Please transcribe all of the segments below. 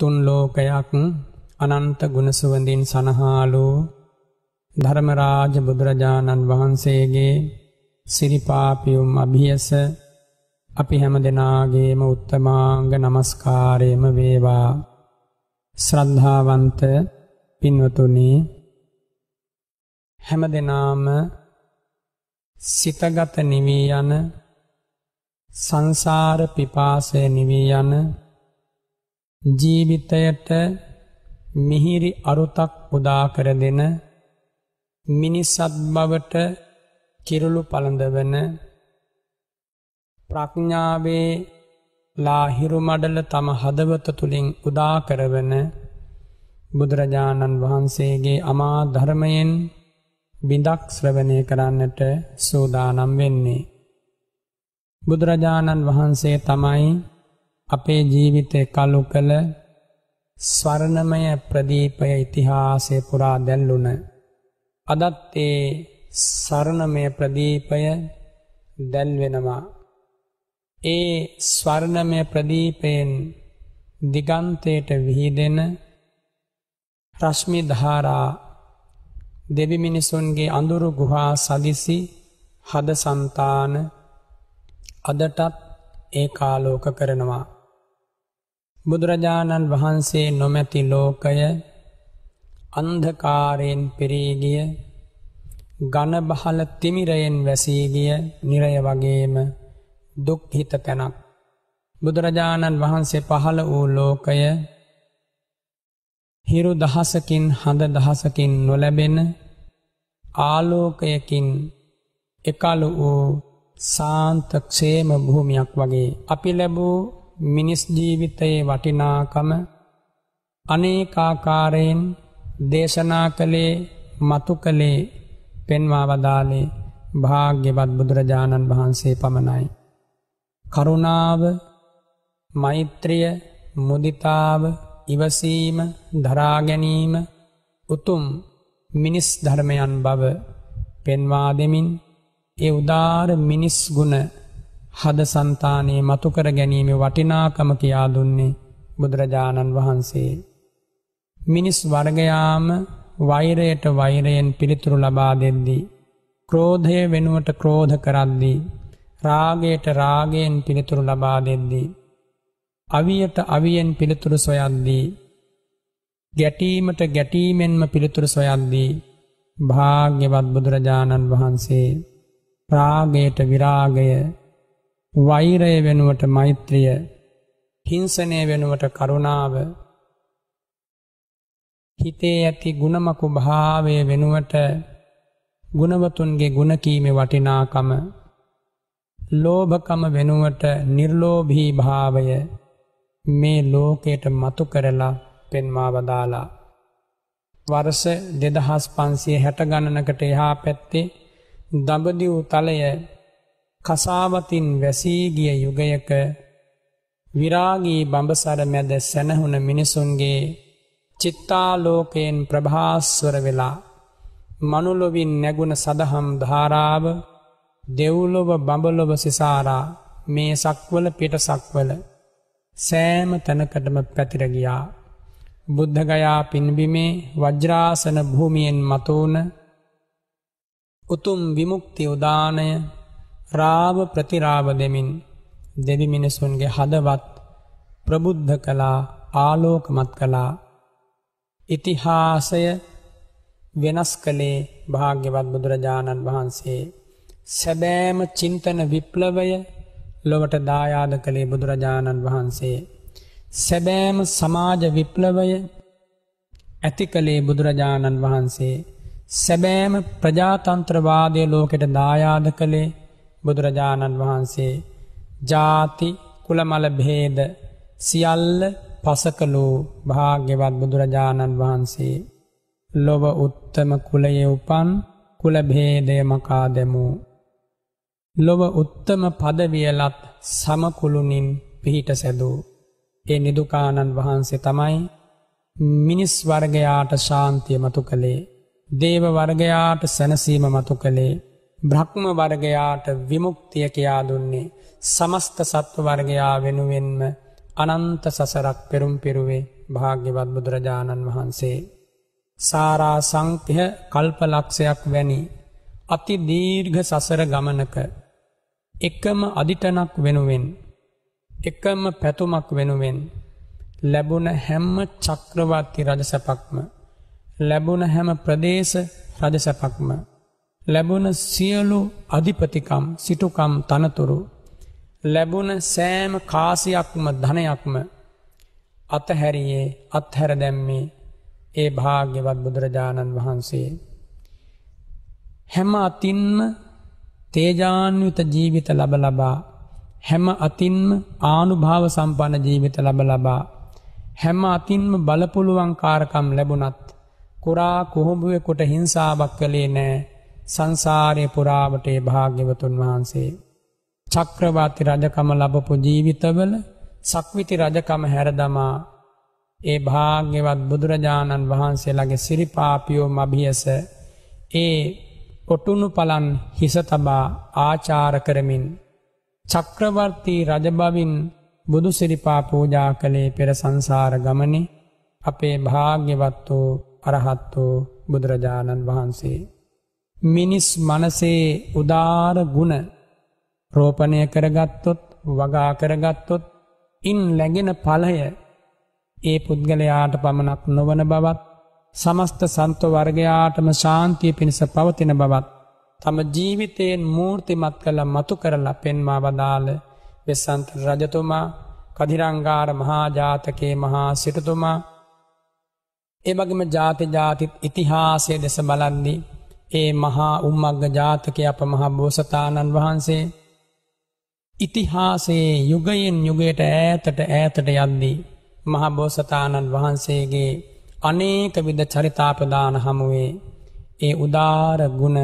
තුන් ලෝකයක් අනන්ත ගුණසුවඳින් සනහාලු ධර්මරාජ බුදුරජාණන් වහන්සේගේ සිරිපාපියුම් අභියස අපි හැම දෙනාගේම උත්තමාංග නමස්කාරයම වේවා ශ්‍රද්ධාවන්ත පින්වතුනි හැම දෙනාම සිතගත නිවී යන සංසාර පිපාසය නිවී යන ජීවිතයට මිහිරි අරුතක් පුදා කර දෙන මිනිසත් බවට කිරුළු පළඳවන ප්‍රඥාවේ ලාහිරු මඩල තම හදවත තුළින් උදාකරවන බුදුරජාණන් වහන්සේගේ අමා ධර්මයෙන් බිඳක් ශ්‍රවණය කරන්නට සූදානම් වෙන්නේ. බුදුරජාණන් වහන්සේ තමයි අපේ ජීවිතය කලු කළ ස්වර්ණමය ප්‍රදීපය ඉතිහාසය පුරා දැල්ලුන. අදත් ඒ සරණමය ප්‍රදීපය දැල්වෙනවා. ඒ ස්වර්ණමය ප්‍රදීපයෙන් දිගන්තයට විහිදෙන රශ්මි ධාරා දෙවි මිනිසුන්ගේ අඳුරු ගුහා සදිසි හද සන්තාන අදටත් ඒ කාලෝක කරනවා. බුදුරජාණන් වහන්සේ නොමැති ලෝකය අන්ධකාරයෙන් පිරීගිය ගණබහල තිමිරයෙන් වැසීගිය නිරය වගේම දුක්හිත තැනක්. බුදුරජාණන් වහන්සේ පහළ වූ ලෝකය හිරු දහසකින් හඳ දහසකින් නොලැබෙන ආලෝකයකින් එකලු වූ සාන්තක්ෂේම භූමයක් වගේ. අපි ලැබූ මිනිස් ජීවිතයේ වටිනාකම අනේකාකාරයෙන් දේශනා කළේ මතු කළේ පෙන්වා වදාලේ භාග්‍යවත් බුදුරජාණන් වහන්සේ පමණයි. කරුණාව මෛත්‍රිය මුදිතාව ඉවසීම දරාගැනීම උතුම් මිනිස් ධර්මයන් බව පෙන්වා දෙමින් ඒ උදාර මිනිස් ගුණ හද సంతානයේ මතුකර ගැනීම වටිනාකම කියා දුන්නේ බුදුරජාණන් වහන්සේ. මිනිස් වර්ගයාම වෛරයට වෛරයෙන් පිළිතුරු ලබා දෙද්දී ක්‍රෝධය වෙනුවට ක්‍රෝධ කරද්දී රාගයට රාගයෙන් පිළිතුරු ලබා දෙද්දී අවියට අවියෙන් පිළිතුරු සොයද්දී ගැටීමට ගැටීමෙන්ම පිළිතුරු සොයද්දී භාග්‍යවත් බුදුරජාණන් වහන්සේ රාගයට විරාගය වෛරය වෙනුවට මෛත්‍රිය හිංසනය වෙනුවට කරුණාව හිතේ ඇති ගුණමකු භාවය වෙනුවට ගුණවතුන්ගේ ගුණකීමේ වටිනාකම ලෝභකම වෙනුවට නිර්ලෝභී භාවය මේ ලෝකයට මතු කරලා පෙන්වා වදාලා වර්ෂ දෙදහස් පන්සිය හැට ගණනකට එහා පැත්තේ දඹදිව් තලය කසාවතින් වැසී ගිය යුගයක විරාගී බඹසර මැද සැනහුන මිනිසුන්ගේ චිත්තාලෝකයෙන් ප්‍රභාස්වර වෙලා මනුලොවින් නැගුණ සදහම් ධාරාව දෙව්ලොව බඹලොව සිසාරා මේ සක්වල පිටසක්වල සෑම තැනකටම පැතිරගියා. බුද්ධගයා පින්බිමේ වජ්‍රාසන භූමියෙන් මතුවන උතුම් විමුක්ති උදානය රාව ප්‍රතිරාව දෙමින් දෙවි මිනිසුන්ගේ හදවත් ප්‍රබුද්ධ කලා ආලෝකමත් කලා ඉතිහාසය වෙනස් කළේ භාග්‍යවත් බුදුරජාණන් වහන්සේ සැබෑම චින්තන විප්ලවය ලොවට දායාද කළේ බුදුරජාණන් වහන්සේ. සැබෑම සමාජ විප්ලවය ඇති කළේ බුදුරජාණන් වහන්සේ. සැබෑම ප්‍රජාතන්ත්‍රවාදය ලෝකෙට දායාද කළේ බුදුරජාණන් වහන්සේ ජාති කුලමල භේද සියල්ල පසකලූ භාග්‍යවත් බුදුරජාණන් වහන්සේ ලොව උත්තම කුලයේ උපන් කුලභේදය මකා දෙමූ. ලොව උත්තම පදවියලත් සමකුළුණින් පිහිට සැදූ. ඒ නිදුකාණන් වහන්සේ තමයි මිනිස් වර්ගයාට ශාන්තිය මතු කළේ. දේව වර්ගයාට සැනසීම මතු කළේ බ්‍රහ්ම වර්ගයාට විමුක්තිය කියා දුන්නේ සමස්ත සත්ව වර්ගයා වෙනුවෙන්ම අනන්ත සසරක් පෙරුම් පිරුවේ භාග්‍යවත් බුදුරජාණන් වහන්සේ. සාරා සංතිහ කල්පලක්ෂයක් වැනි අති දීර්ඝ සසර ගමනක එකම අදිටනක් වෙනුවෙන් එකම පැතුමක් වෙනුවෙන් ලැබුණ හැම්ම චක්‍රවර්ති රජසැපක්ම ලැබුණ හැම ප්‍රදේශ රජසැපක්ම ලැබුණ සියලු අධිපතිකම් සිටුකම් තනතුරු ලැබුණ සෑම කාසියක්ම ධනයක්ම අතහැරයේ අත්හැර දැම්මේ ඒ භාග්‍යවත් බුදුරජාණන් වහන්සේ. හැම අතින්ම තේජාන්විත ජීවිත ලබ ලබා හැම අතින්ම ආනුභාව සම්පන්න ජීවිත ලබ ලබා හැම අතින්ම බලපුළුවන් කාරකම් ලැබුණත් කුරා කොහොඹුවෙකුට හිංසාවක් කළේ නෑ සංසාරය පුරාවටේ භාග්‍යවතුන් වහන්සේ. චක්‍රවාති රජකම ලබපු ජීවිතවල සක්විති රජකම හැරදමා ඒ භාග්‍යවත් බුදුරජාණන් වහන්සේලාගේ සිරිපාපියෝ මභියස ඒ කොටුණු පලන් හිස තබා ආචාර කරමින් චක්‍රවර්ති රජබවින් බුදුසිරිපා පූජා කළේ පෙර සංසාර ගමනේ අපේ භාග්‍යවත් වූ අරහත් වූ බුදුරජාණන් වහන්සේ මිනිස් මනසේ උදාර ගුණ රෝපණය කරගත්තොත් වගා කරගත්තොත් ඉන් ලැගෙන පලය ඒ පුද්ගලයාට පමණක් නොවන බවත් සමස්ත සන්ත වර්ගයාටම ශාන්තිය පිණිස පවතින බවත් තම ජීවිතයෙන් මූර්තිමත් කළ මතු කරලා පෙන්වා වදාළ වෙස්සන්ත රජතුමා කදිරංගාර මහාජාතකයේ මහා සිටතුමා එමගම ජාති ජාතිත් ඉතිහාසය දෙස බලන්නේ ඒ මහා උම්මග්ග ජාතකය අප මහා බෝසතාණන් වහන්සේ ඉතිහාසේ යුගයෙන් යුගයට ඈතට ඈතට යද්දී මහා බෝසතාණන් වහන්සේගේ අනේක විද චරිතාපදාන හමුවේ ඒ උදාර ගුණ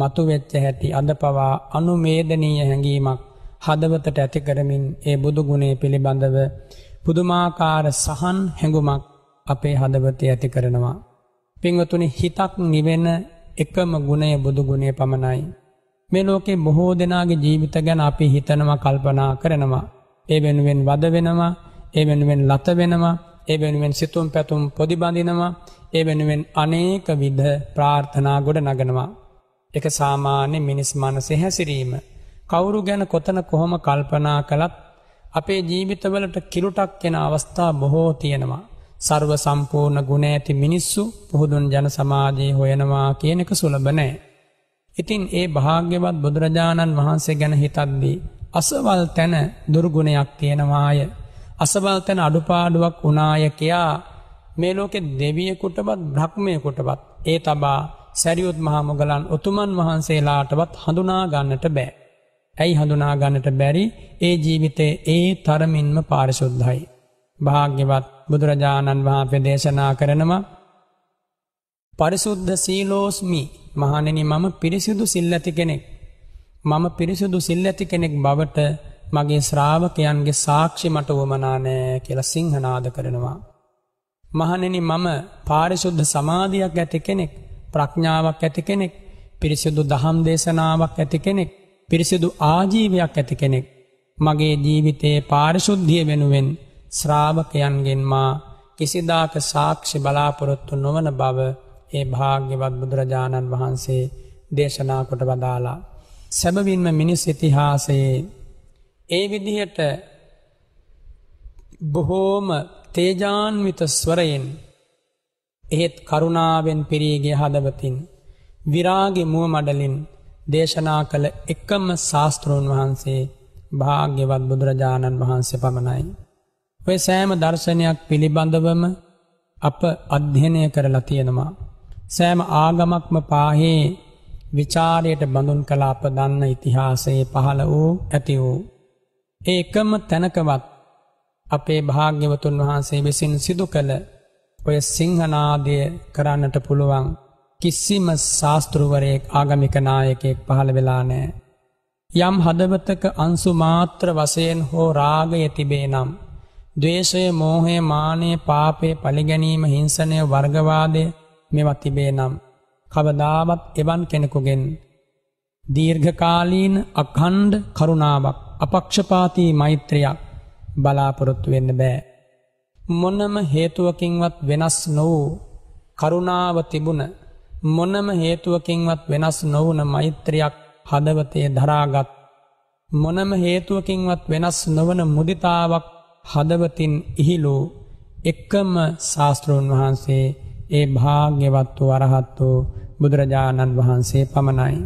මතුවෙච්ච හැටි අද පවා අනුමේදනීය හැඟීමක් හදවතට ඇති කරමින් ඒ බුදුගුණේ පිළිබඳව පුදුමාකාර සහන් හැඟුමක් අපේ හදවතේ ඇති කරනවා. පිංවතුනි හිතක් නිවෙන එකම ගුණය බුදු ගුණය පමණයි. මේ ලෝකේ බොහෝ දෙනාගේ ජීවිත ගැන අපි හිතනවා කල්පනා කරනවා. ඒ වෙනුවෙන් වද වෙනවා, ඒ වෙනුවෙන් ලත වෙනවා, ඒ වෙනුවෙන් සිතුම් පැතුම් පොදිබඳිනවා, ඒ වෙනුවෙන් අනේක විධ ප්‍රාර්ථනා ගොඩ නගනවා. එක සාමාන්‍ය මිනිස් මනසේ හැසිරීම. කවුරු ගැන කොතන කොහොම කල්පනා කළත් අපේ ජීවිතවලට කිලුටක් එන අවස්ථා බොහෝ තියෙනවා. සර්ව සම්පූර්ණ ගුණ ඇති මිනිස්සු පුහුදුන් ජන සමාජයේ හොයනවා කියනක සුලබනෑ. ඉතින් ඒ භාග්‍යවත් බුදුරජාණන් වහන්සේ ගැන හිතද්දී. අසවල් තැන දුර්ගුණයක් තියෙනවාය. අසවල් තැන අඩුපාඩුවක් වනාය කියයා මේ ලෝකෙ දෙවියකුටබත් බ්‍රහ්මයකුටබත් ඒ තබා සැරියුත් මහාමුගලන් උතුමන් වහන්සේලාටවත් හඳුනා ගන්නට බෑ. ඇයි හඳුනා ගන්නට බැරි ඒ ජීවිතේ ඒ තරමින්ම පාරිශුද්ධයි. භාග්‍යවත් බුදුරජාණන් වහන්සේ දේශනා කරනවා පරිසුද්ධ සීලෝස්මි මහණෙනි මම පිරිසිදු සිල් ඇති කෙනෙක් මම පිරිසිදු සිල් ඇති කෙනෙක් බවට මගේ ශ්‍රාවකයන්ගේ සාක්ෂි මට වමනා නෑ කියලා සිංහනාද කරනවා. මහණෙනි මම පාරිශුද්ධ සමාධියක් ඇති කෙනෙක්, ප්‍රඥාවක් ඇති කෙනෙක්, පිරිසිදු දහම් දේශනාවක් ඇති කෙනෙක්, පිරිසිදු ආජීවයක් ඇති කෙනෙක්. මගේ ජීවිතයේ පාරිශුද්ධිය වෙනුවෙන් ශ්‍රාවකයන්ගෙන් මා කිසිදාක සාක්ෂි බලාපොරොත්තු නොවන බව ඒ භාග්‍යවත් බුදුරජාණන් වහන්සේ දේශනා කොට වදාලා. සැබවින්ම මිනිස් ඉතිහාසයේ ඒ විදිහට බොහෝම තේජාන්විත ස්වරයෙන් එහෙත් කරුණාවෙන් පිරීගේ හදවතින් විරාගි මුව මඩලින් දේශනා කළ එකම ශාස්තෘන් වහන්සේ භාග්‍යවත් බුදුරජාණන් වහන්සේ පමණයි. ඔය සෑම දර්ශනයක් පිළිබඳවම අප අධ්‍යනය කරලා තියෙනවා. සෑම ආගමක්ම පාහේ විචාරයට බඳුන් කලාප දන්න ඉතිහාසයේ පහළ වූ ඇති වූ. ඒ එකම තැනකවත් අපේ භාග්‍යවතුන් වහන්සේ විසින් සිදු කළ ඔය සිංහනාදය කරන්නට පුළුවන් කිසිම ශාස්තෘවරයෙක් ආගමික නායකයෙක් පහළ වෙලා නෑ. යම් හදවතක අංසු මාත්‍ර වසයෙන් හෝ රාගය තිබේ නම් ද්වේෂය, මෝහය, මානය, පාපය, පරිගැනීම, හිංසනය, වර්ගවාදය මෙවා තිබේ නම් කවදාවත් එවන් කෙනෙකුගෙන් දීර්ඝකාලීන අඛණ්ඩ කරුණාවක් අපක්ෂපාතී මෛත්‍රියක් බලාපොරොත්තු වෙන්න බෑ. මොනම හේතුවකින්වත් වෙනස් නොවූ කරුණාව තිබුණ මොනම හේතුවකින්වත් වෙනස් නොවුන මෛත්‍රියක් හදවතේ දරාගත් මොනම හේතුවකින්වත් වෙනස් නොවන මුදිතාවක් හදවතින් ඉහිලු එක්කම ශාස්තෘන් වහන්සේ ඒ භාග්‍යවත්තු වරහත්තු බුදුරජාණන් වහන්සේ පමණයි.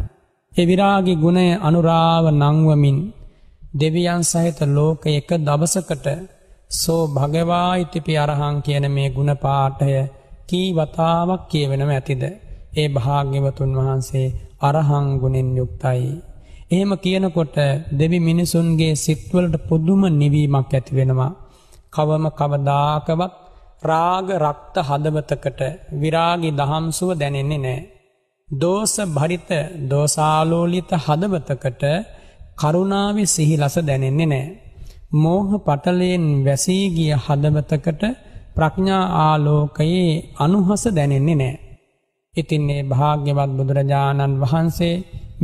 එවිරාගි ගුණය අනුරාව නංවමින් දෙවියන් සහිත ලෝක එක දවසකට සෝ භගවායිතිපි අරහං කියන මේ ගුණපාටය කී වතාවක් කියවෙනම ඇතිද. ඒ භාග්‍යවතුන් වහන්සේ අරහංගුණෙන් යුක්තයි. එහෙම කියනකොට දෙවි මිනිසුන්ගේ සිත්වලට පුදුම නිවීමක් ඇතිවෙනවා. කවම කවදාකවත් රාග රක්ත හදවතකට විරාගි දහම්සුව දැනෙන්නේ නෑ. දෝස භරිත දෝසාලෝලිත හදවතකට කරුණාව සිහිලස දැනෙන්නේ නෑ. මෝහ පටලයෙන් වැසීගිය හදවතකට ප්‍රඥා ආලෝකයේ අනුහස දැනෙන්නේ නෑ. ඉතින්නේ භාග්‍යවත් බුදුරජාණන් වහන්සේ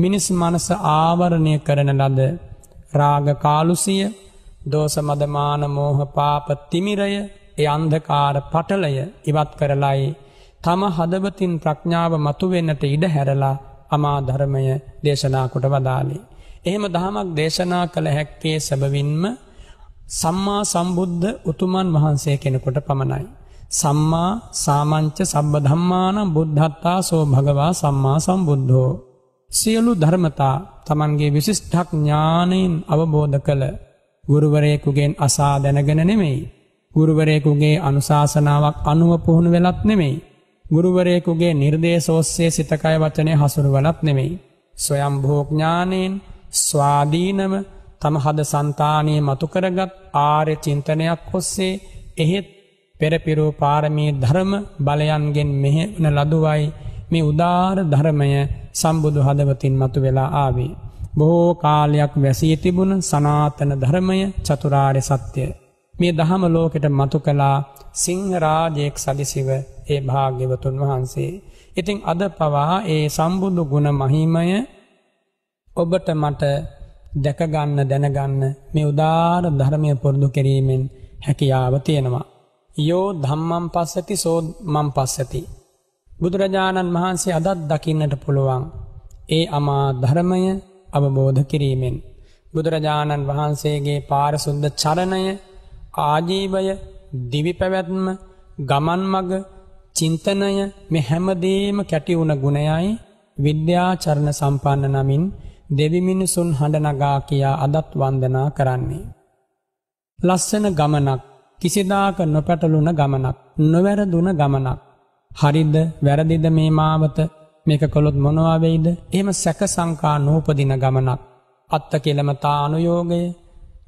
මිනිස් මනස ආවරණය කරන ලද රාග කාලුසිය දෝස මදමාන මෝහ පාප තිමිරය ඒ අන්ධකාර පටලය ඉවත් කරලයි තම හදවතින් ප්‍රඥාව මතුවෙන්නට ඉඩ හැරලා අමා ධර්මය දේශනා කොට වදාලි. එහෙම දහමක් දේශනා කළ හැක්කේ සැබවින්ම සම්මා සම්බුද්ධ උතුමන් වහන්සේ කෙනෙකොට පමණයි. සම්මා සාමංච සබ්බ ධම්මානම් බුද්ධත්තා සෝ භගවා සම්මා සම්බුද්ධෝ සියලු ධර්මතා තමන්ගේ විසිෂ්ඨක් ඥානයෙන් අවබෝධ කළ ගුරුවරයෙකුගෙන් අසා දැනගෙන නෙමෙයි. ගුරුවරයෙකුගේ අනුශාසනාවක් අනුව පුහුණු වෙලත් නෙමෙයි. ගුරුවරයෙකුගේ නිර්දේශෝස්සේ සිතකය වචනය හසුරුවලත් නෙමෙයි. සොයම් භෝඥානයෙන් ස්වාදීනම තම හද සන්තානය මතුකරගත් ආර්ය චින්තනයක් ඔස්සේ එහෙත් පෙරපිරූ පාරමී ධර්ම බලයන්ගෙන් මෙහෙවන ලදුවයි මේ උදාර ධර්මය සම්බුදු හදවතින් මතු වෙලා ආවේ. බොහෝ කාලයක් වැසී තිබුණ සනාතන ධර්මය චතුරාර්ය සත්‍යය. මේ දහම ලෝකෙට මතු කලා සිංහරාජයෙක් සදිසිව ඒ භාග්‍යවතුන් වහන්සේ. ඉතිං අද පවා ඒ සම්බුදු ගුණ මහිමය ඔබට මට දැකගන්න දැනගන්න මේ උදාර ධර්මය පුරුදු කිරීමෙන් හැකියාව තියෙනවා. යෝ ධම්මම් පස්සති සෝ මම් පස්සති. බුදුරජාණන් වහන්සේ අදත් දකින්නට පුළුවන්. ඒ අමා ධර්මය අවබෝධ කිරීමෙන්. බුදුරජාණන් වහන්සේගේ පාරසුද්ද චරණය ආජීවය දිවිපැවැත්ම ගමන් මග චින්තනය මෙ හැමදේම කැටිවුණ ගුණයයි විද්‍යාචරණ සම්පන්න නමින් දෙවිමිනිසුන් හඬනගා කියා අදත් වන්දනා කරන්නේ. ලස්සන ගමනක් කිසිදාක නොපැටලුන ගමනක් නොවැරදුන ගමනක් හරිද්ද වැරදිද මේ මාවත මේක කොළොත් මොනවාවෙයිද එම සැක සංකා නූපදින ගමනක් අත්ත කෙළමතා අනුයෝගය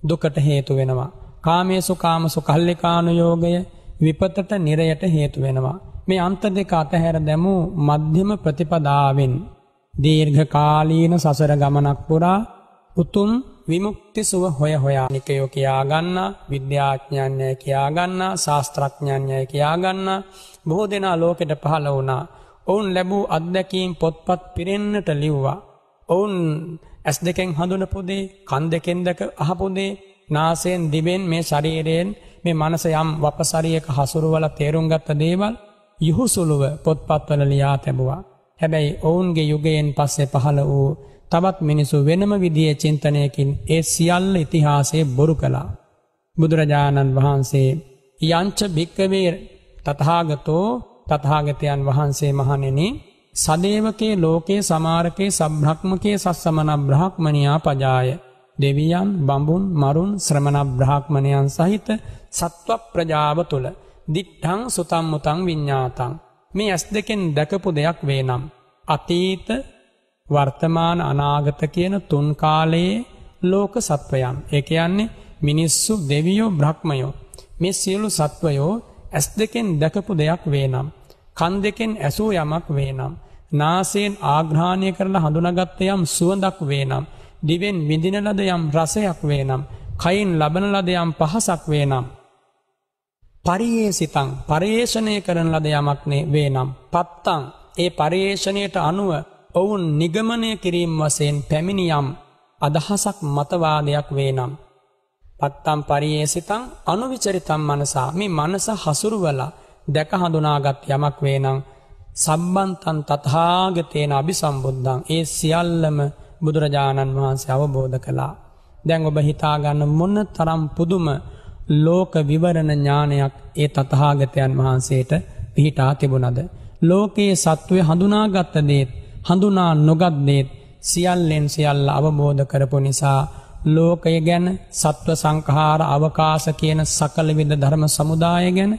දුකට හේතු වෙනවා. කාමේසු කාමසු කල්ලිකානුයෝගය විපතට නිරයට හේතු වෙනවා. මේ අන්ත දෙක අතහැර දැමූ මධ්‍යම ප්‍රතිපදාවෙන් දීර්ඝ කාලීන සසර ගමනක් පුරා උතුම් විමුක්ති සුව හොය හොයා නිකයෝ කියාගන්න විද්‍යාඥඥය කියාගන්න ශාස්ත්‍රඥඥය කියාගන්න බොහෝ දෙනා ලෝකෙට පහළ වුණා. ඔවුන් ලැබූ අත්දැකීම් පොත්පත් පිරෙන්නට ලිව්වා. ඔවුන් ඇස් දෙකෙන් හඳුනපුදේ කන් දෙකෙන් දැක අහපුදේ නාසයෙන් දිවෙන් මේ ශරීරයෙන් මේ මනස යම් වපසරියක හසුරුවල තේරුම් ගත්ත දේවල් යහුසුළුව පොත්පත්වල ලියා තැබුවා. හැබැයි ඔවුන්ගේ යුගයෙන් පස්සේ පහළ වූ තවත් මිනිසු වෙනම විදියේ චින්තනයකින් ඒ සියල්ල ඉතිහාසයේ බොරු කළා. බුදුරජාණන් වහන්සේ යංච භික්කවේ තතහාගතෝ තතහාගතයන් වහන්සේ මහණෙන සදේවකේ ලෝකේ සමාරකේ සබ්‍රහ්මකේ සස්සමන බ්‍රහ්මණයා පජාය දෙවියන් බඹුන් මරුන් ශ්‍රමණ බ්‍රහ්මණයන් සහිත සත්ව ප්‍රජාව තුල දිත්තං සුතම් මුතං විඤ්ඤාතං මේ ඇස් දෙකෙන් දැකපු දෙයක් වේනම් අතීත වර්තමාන අනාගත කියන තුන් කාලයේ ලෝක සත්වයන් ඒ කියන්නේ මිනිස්සු දෙවියෝ බ්‍රහ්මයෝ මේ සියලු සත්වයෝ ඇස් දෙකෙන් දැකපු දෙයක් වේනම්. කන් දෙකෙන් ඇසූ යමක් වේනම්. නාසයෙන් ආග්‍රහණය කරලා හඳුනාගත්ත යම් සුවඳක් වේනම්. දිවෙන් විඳින ලද යම් රසයක් වේනම්. කයින් ලබන ලද යම් පහසක් වේනම්. පරියේසිතං පරිේෂණය කරන ලද යමක් වේනම්. පත්තං ඒ පරිේෂණයට අනුව ඔවුන් නිගමනය කිරීම වසයෙන් පැමිණියම් අදහසක් මතවාදයක් වේනම්. පත්තම් පරියේසිතං අනුවිචරිතම් මනසා මේ මනස හසුරුවලා දැක හඳුනාගත් යමක් වේනම් සම්බන්තන් තථාගතේන අபிසම්බුද්ධං ඒ සියල්ලම බුදුරජාණන් වහන්සේ අවබෝධ කළා. දැන් ඔබ හිතා ගන්න මොනතරම් පුදුම ලෝක විවරණ ඥානයක් ඒ තථාගතයන් වහන්සේට පිහිටා තිබුණද ලෝකයේ සත්වය හඳුනාගත් දේත් හඳුනා නොගත් දේත් සියල්ලෙන් සියල්ල අවබෝධ කරපු නිසා ලෝකය ගැන සත්ව සංකහාර අවකාශ කියන සකලවිද ධර්ම සමුදාය ගැන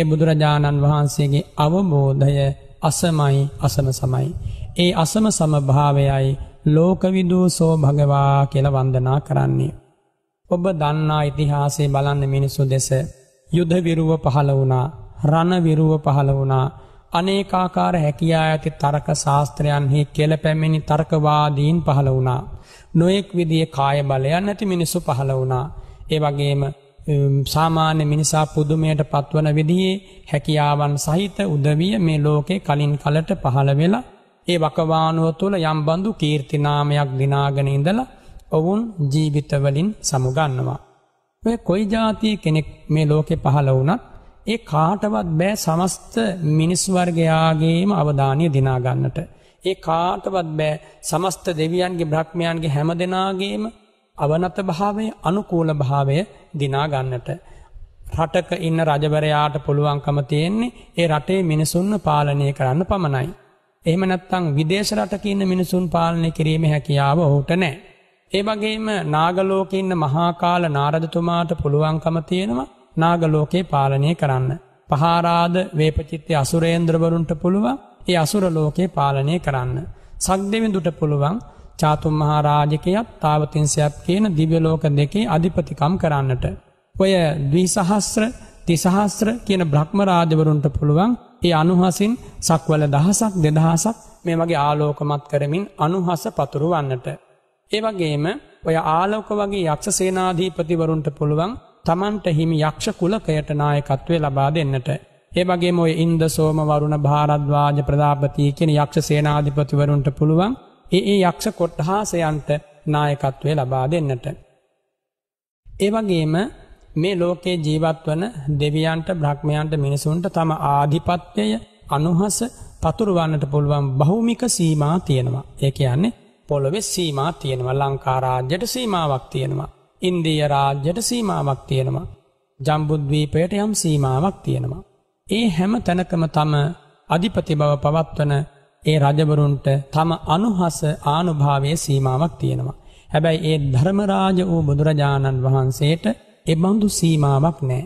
ඒ බුදුරජාණන් වහන්සේගේ අවබෝධය අසමයි අසම සමයි. ඒ අසම සමභාවයයි ලෝකවිදූ සෝ භගවා කියල වන්දනා කරන්නේ. ඔබ දන්නා ඉතිහාසේ බලන්න මිනිස්සු දෙස යුදවිරුව පහළ වුණා රණවිරුව පහළ වුණා අනේකාකාර හැකියා ඇති තරක ශාස්ත්‍රයන්හි කෙල පැමිණි තර්කවාදීන් පහළ වුණා. නොයෙක් විදිිය කාය බලයන් නැති මිනිස්සු පහළ වුණා. ඒ වගේම සාමාන්‍ය මිනිසා පුදුමයට පත්වන විදියේ හැකියාවන් සහිත උදවිය මේ ලෝකේ කලින් කලට පහළ වෙලා ඒ වකවානුව තුළ යම්බඳු කීර්තිනාමයක් දිනාගෙන ඉඳලා ඔවුන් ජීවිතවලින් සමුගන්නවා. ඔය කොයි ජාතිය කෙනෙක් මේ ලෝකෙ පහළ වුණත් ඒ කාටවත් බෑ සමස්ත මිනිස්වර්ගයාගේම අවධානය දිනාගන්නට. ඒ කාටවත් බෑ සමස්ත දෙවියන්ගේ බ්‍රහ්මයන්ගේ හැම දෙනාගේම අවනත භාවය අනුකූල භාවය දිනා ගන්නට. රටක ඉන්න රජවරයාට පුළුවන්කම තියෙන්නේ ඒ රටේ මිනිසුන්ව පාලනය කරන්න පමණයි. එහෙම නැත්නම් විදේශ රටක ඉන්න මිනිසුන් පාලනය කිරීමේ හැකියාව ඔහුට නැහැ. ඒ වගේම නාගලෝකේ ඉන්න මහා කාල නාරදතුමාට පුළුවන්කම තියෙනවා නාගලෝකේ පාලනය කරන්න. පහාරාද වේපචිත්ති අසුරේන්ද්‍රවරුන්ට පුළුවන් ඒ අසුර ලෝකේ පාලනය කරන්න. සක්දෙවිඳුට පුළුවන් චාතුම් මහා රාජකයත් තාවතින්සයක් කියන දිව්‍යලෝක දෙකේ අධිපතිකම් කරන්නට. ඔය දවිසහස්ත්‍ර තිසහස්ත්‍ර කියන බ්‍රහ්මරාජවරුන්ට පුළුවන් ඒ අනුහසින් සක්වල දහසක් දෙදහසක් මේ වගේ ආලෝකමත් කරමින් අනුහස පතුරුවන්නට. ඒවගේම ඔය ආලෝක වගේ යක්ෂ සේනාධීපතිවරුන්ට පුළුවන් තමන්ට හිමි යක්ෂ කුලකයට නායකත්වය ලබා දෙන්නට. ඒ වගේම ඔය ඉන්ද සෝම වරුණ භාරද්වාජ ප්‍රදාපති කියන යක්ෂ සේනාධිපතිවරුන්ට පුළුවන් ඒ ඒ යක්ෂ කොට්ටහාසයන්ට නායකත්වය ලබා දෙන්නට. ඒ වගේම මේ ලෝකේ ජීවත් වන දෙවියන්ට බ්‍රහ්මයන්ට මිනිසුන්ට තම ආධිපත්‍යය අනුහස පතුරුවන්නට පුළුවන් බහුමික සීමා තියෙනවා. ඒ කියන්නේ පොළොවෙ සීමා තියෙනවා ලංකාරාජ්‍යයට සීමාවක් තියෙනවා. ඉන්දීය රාජ්‍යයට සීමාවක් තියෙනවා. ජම්බුද්වීපයට යම් සීමාවක් තියෙනවා. ඒ හැම තැනකම තම අධිපති බව පවත්වන ඒ රජවරුන්ට තම අනුහස ආනුභාවය සීමාවක් තියෙනවා. හැබැයි ඒ ධර්මරාජ වූ බුදුරජාණන් වහන්සේට එබඳු සීමාවක් නෑ.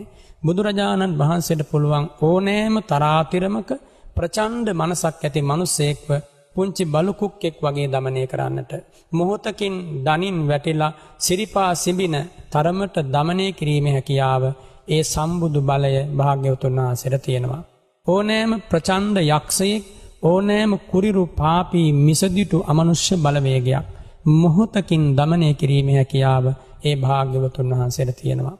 බුදුරජාණන් වහන්සේට පුළුවන් ඕනෑම තරාතිරමක ප්‍රචණ්ඩ මනසක් ඇති මනුස්සෙක්ව පුංචි බලුකුක්කෙක් වගේ දමනය කරන්නට. මොහොතකින් දනින් වැටිලා සිරිපා සිඹින තරමට දමනය කිරීම හැකියාව ඒ සම්බුදු බලය භාග්‍යවතුන් වහන්සේට තියෙනවා. ඕනෑම ප්‍රචන්්ඩ යක්ෂයෙක් ඕනෑම කුරිරු පාපී මිසදිටු අමනුෂ්‍ය බලවේගයක් මොහොතකින් දමනය කිරීම හැකියාව ඒ භාග්‍යවතුන් වහන්සේට තියෙනවා.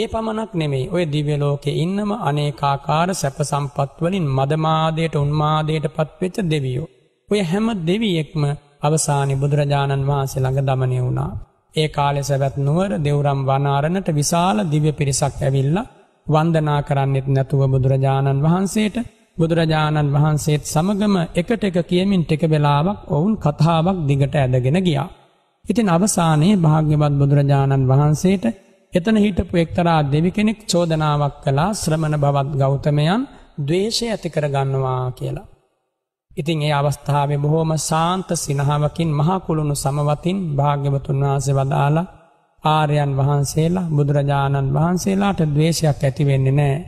ඒ පමණක් නෙමෙයි ඔය දිවලෝකෙ ඉන්නම අනේකාකාර සැප සම්පත්වලින් මදමාදයට උන්මාදයට පත්වෙච්ච දෙවියෝ. ඔය හැම දෙවියෙක්ම අවසානි බුදුරජාණන් වහන්සේ ළඟ දමනය වුණා. ඒ කාලෙ සැවැත් නුවර දෙවුරම් වනාරණට විශාල දිව්‍ය පිරිසක් ඇවිල්ලා වන්දනා කරන්නෙත් නැතුව බුදුරජාණන් වහන්සේට බුදුරජාණන් වහන්සේත් සමගම එකට එක කියමින් ටික වෙලාවක් ඔවුන් කතාවක් දිගට ඇදගෙන ගියා. ඉතින් අවසානයේ භාග්‍යවත් බුදුරජාණන් වහන්සේට එතන හිටපු එක්තරා දෙවි කෙනෙක් චෝදනාවක් කළා ශ්‍රමණ බවත් ගෞතමයන් ද්වේෂය ඇති කරගන්නවා කියලා. ඉතින් ඒ අවස්ථාවේ බොහෝම සාන්ත සිනහාවකින් මහකුළුණු සමවතින් භාග්‍යවතුන් වහන්සේ වදාලා ආර්යයන් වහන්සේලා බුදුරජාණන් වහන්සේලාට ද්වේෂයක් ඇති වෙන්නේ නැහැ.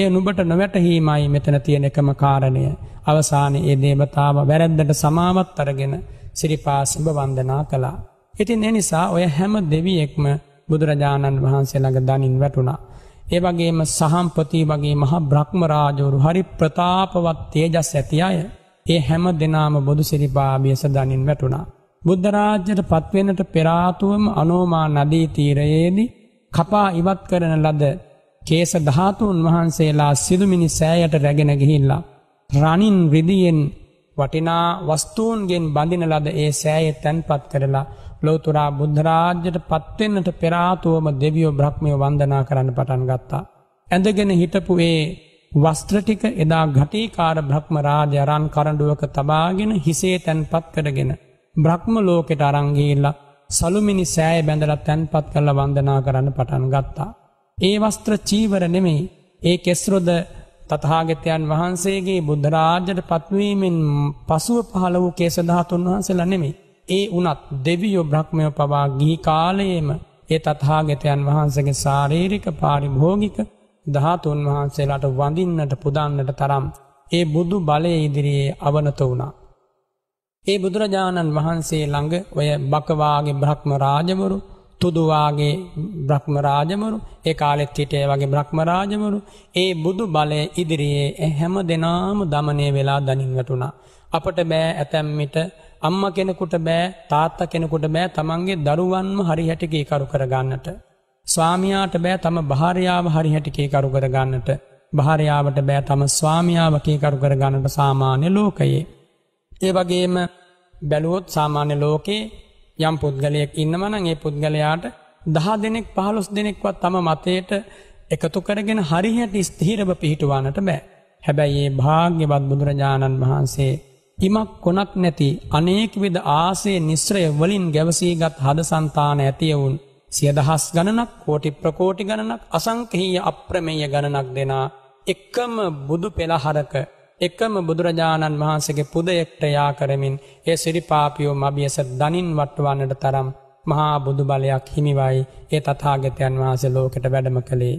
ඒ නුඹට නොවැටහීමයි මෙතන තියෙන එකම කාරණය. අවසානයේ ඒ දේවතාව වැරද්දට සමාවත් අරගෙන සිරිපාසඹ වන්දනා කළා. ඉතින් ඒ නිසා ඔය හැම දෙවියෙක්ම බුදුරජාණන් වහන්සේ ළඟ දනින් වැටුණා. ඒ වගේම සහම්පති වගේ මහා බ්‍රහ්ම රාජවරු හරි ප්‍රතාපවත් තේජස් ඇති අය ඒ හැම දෙනාම බොදු සිරිපාභියස දනින් වැටුණා. බුද්ධරාජ්‍යයට පත්වෙනට පෙරාතුවම අනෝමා නදී තීරයේදී කපා ඉවත් කරන ලද කේස ධාතුන් වහන්සේලා සිදුමිනි සෑයට රැගෙන ගිහිල්ලා. රණින් විදියෙන් වටිනා වස්තුූන්ගෙන් බඳින ලද ඒ සෑය තැන්පත් කරලා ලෝතුරා බුද්ධරාජ්‍යයට පත්වෙන්නට පෙරාතුවම දෙවියෝ බ්‍රහ්මය වන්දනා කරන්න පටන් ගත්තා. ඇඳගෙන හිටපු ඒ වස්ත්‍ර ටික එදා ඝටීකාර බ්‍රහ්ම රාජයා රන් කරඬුවක තබාගෙන හිසේ තැන්පත් කරගෙන බ්‍රහ්ම ලෝකෙට අරන් ගිහිල්ලා සලුමිනි සෑය බැඳලා තැන්පත් කරලා වන්දනා කරන්න පටන් ගත්තා. ඒ වස්ත්‍ර චීවර නෙමෙයි ඒ කෙස්රොද තථාගතයන් වහන්සේගේ බුද්ධ රාජ්‍යයට පත්වීමෙන් පසුව පහළ වූ කේස ධාතුන් වහන්සේලා නෙමෙයි. ඒ උනත් දෙවියෝ බ්‍රහ්මය පවා ගිහි කාලයේම ඒ තථාගතයන් වහන්සේගේ ශාරීරික පාරිභෝගික ධාතුන් වහන්සේලාට වඳින්නට පුදන්නට තරම් ඒ බුදු බලය ඉදිරියේ අවනත වුණා. ඒ බුදුරජාණන් වහන්සේ ළඟ ඔය බකවාගේ බ්‍රහ්ම රාජමරු තුදුවාගේ බ්‍රහ්ම රාජමරු ඒ කාලෙත් හිටේ වගේ බ්‍රහ්ම රාජමරු ඒ බුදු බලය ඉදිරියේ හැම දෙනාම දමනය වෙලා දනින් වැටුණා. අපට බෑ ඇතැම් මිට අම්ම කෙනෙකුට බෑ තාත්තා කෙනෙකුට බෑ තමන්ගේ දරුවන්ම හරි හැටිගේ කරු කරගන්නට. ස්වාමයාට බෑ තම භාරයාව හරිහැටිකේ කරු කරගන්නට භාරයාවට බෑ තම ස්වාමියාව කීකරු කරගන්නට සාමාන්‍ය ලෝකයේ. ඒ වගේම බැලුවොත් සාමාන්‍ය ලෝකයේ යම් පුද්ගලයෙක් ඉන්නවනං ඒ පුද්ගලයාට දහ දෙනෙක් පහලොස් දෙනෙක්වත් තම මතයට එකතු කරගෙන හරිහැට ස්තීරව පිහිටුවානට බෑ. හැබැයි ඒ භාග්‍යවත් බුදුරජාණන් වහන්සේ ඉමක් කොනක් නැති අනේක විද ආසේ නිශ්‍රය වලින් ගැවසීගත් හද සන්තාන ඇතියවුන් සියදහස් ගණනක් කෝටි ප්‍රකෝටි ගණනක් අසංකහීය අප්‍රමේය ගණනක් දෙනා එකම බුදු පෙළහරක එකම බුදුරජාණන් වහන්සේගේ පුදයෙක්ට යා කරමින් ඒ සිරිපාපියෝ මබියස දනින් වට්ටවන්නට තරම් මහා බුදු බලයක් හිමිවයි ඒ තථාගතයන් වහන්සේ ලෝකෙට වැඩම කළේ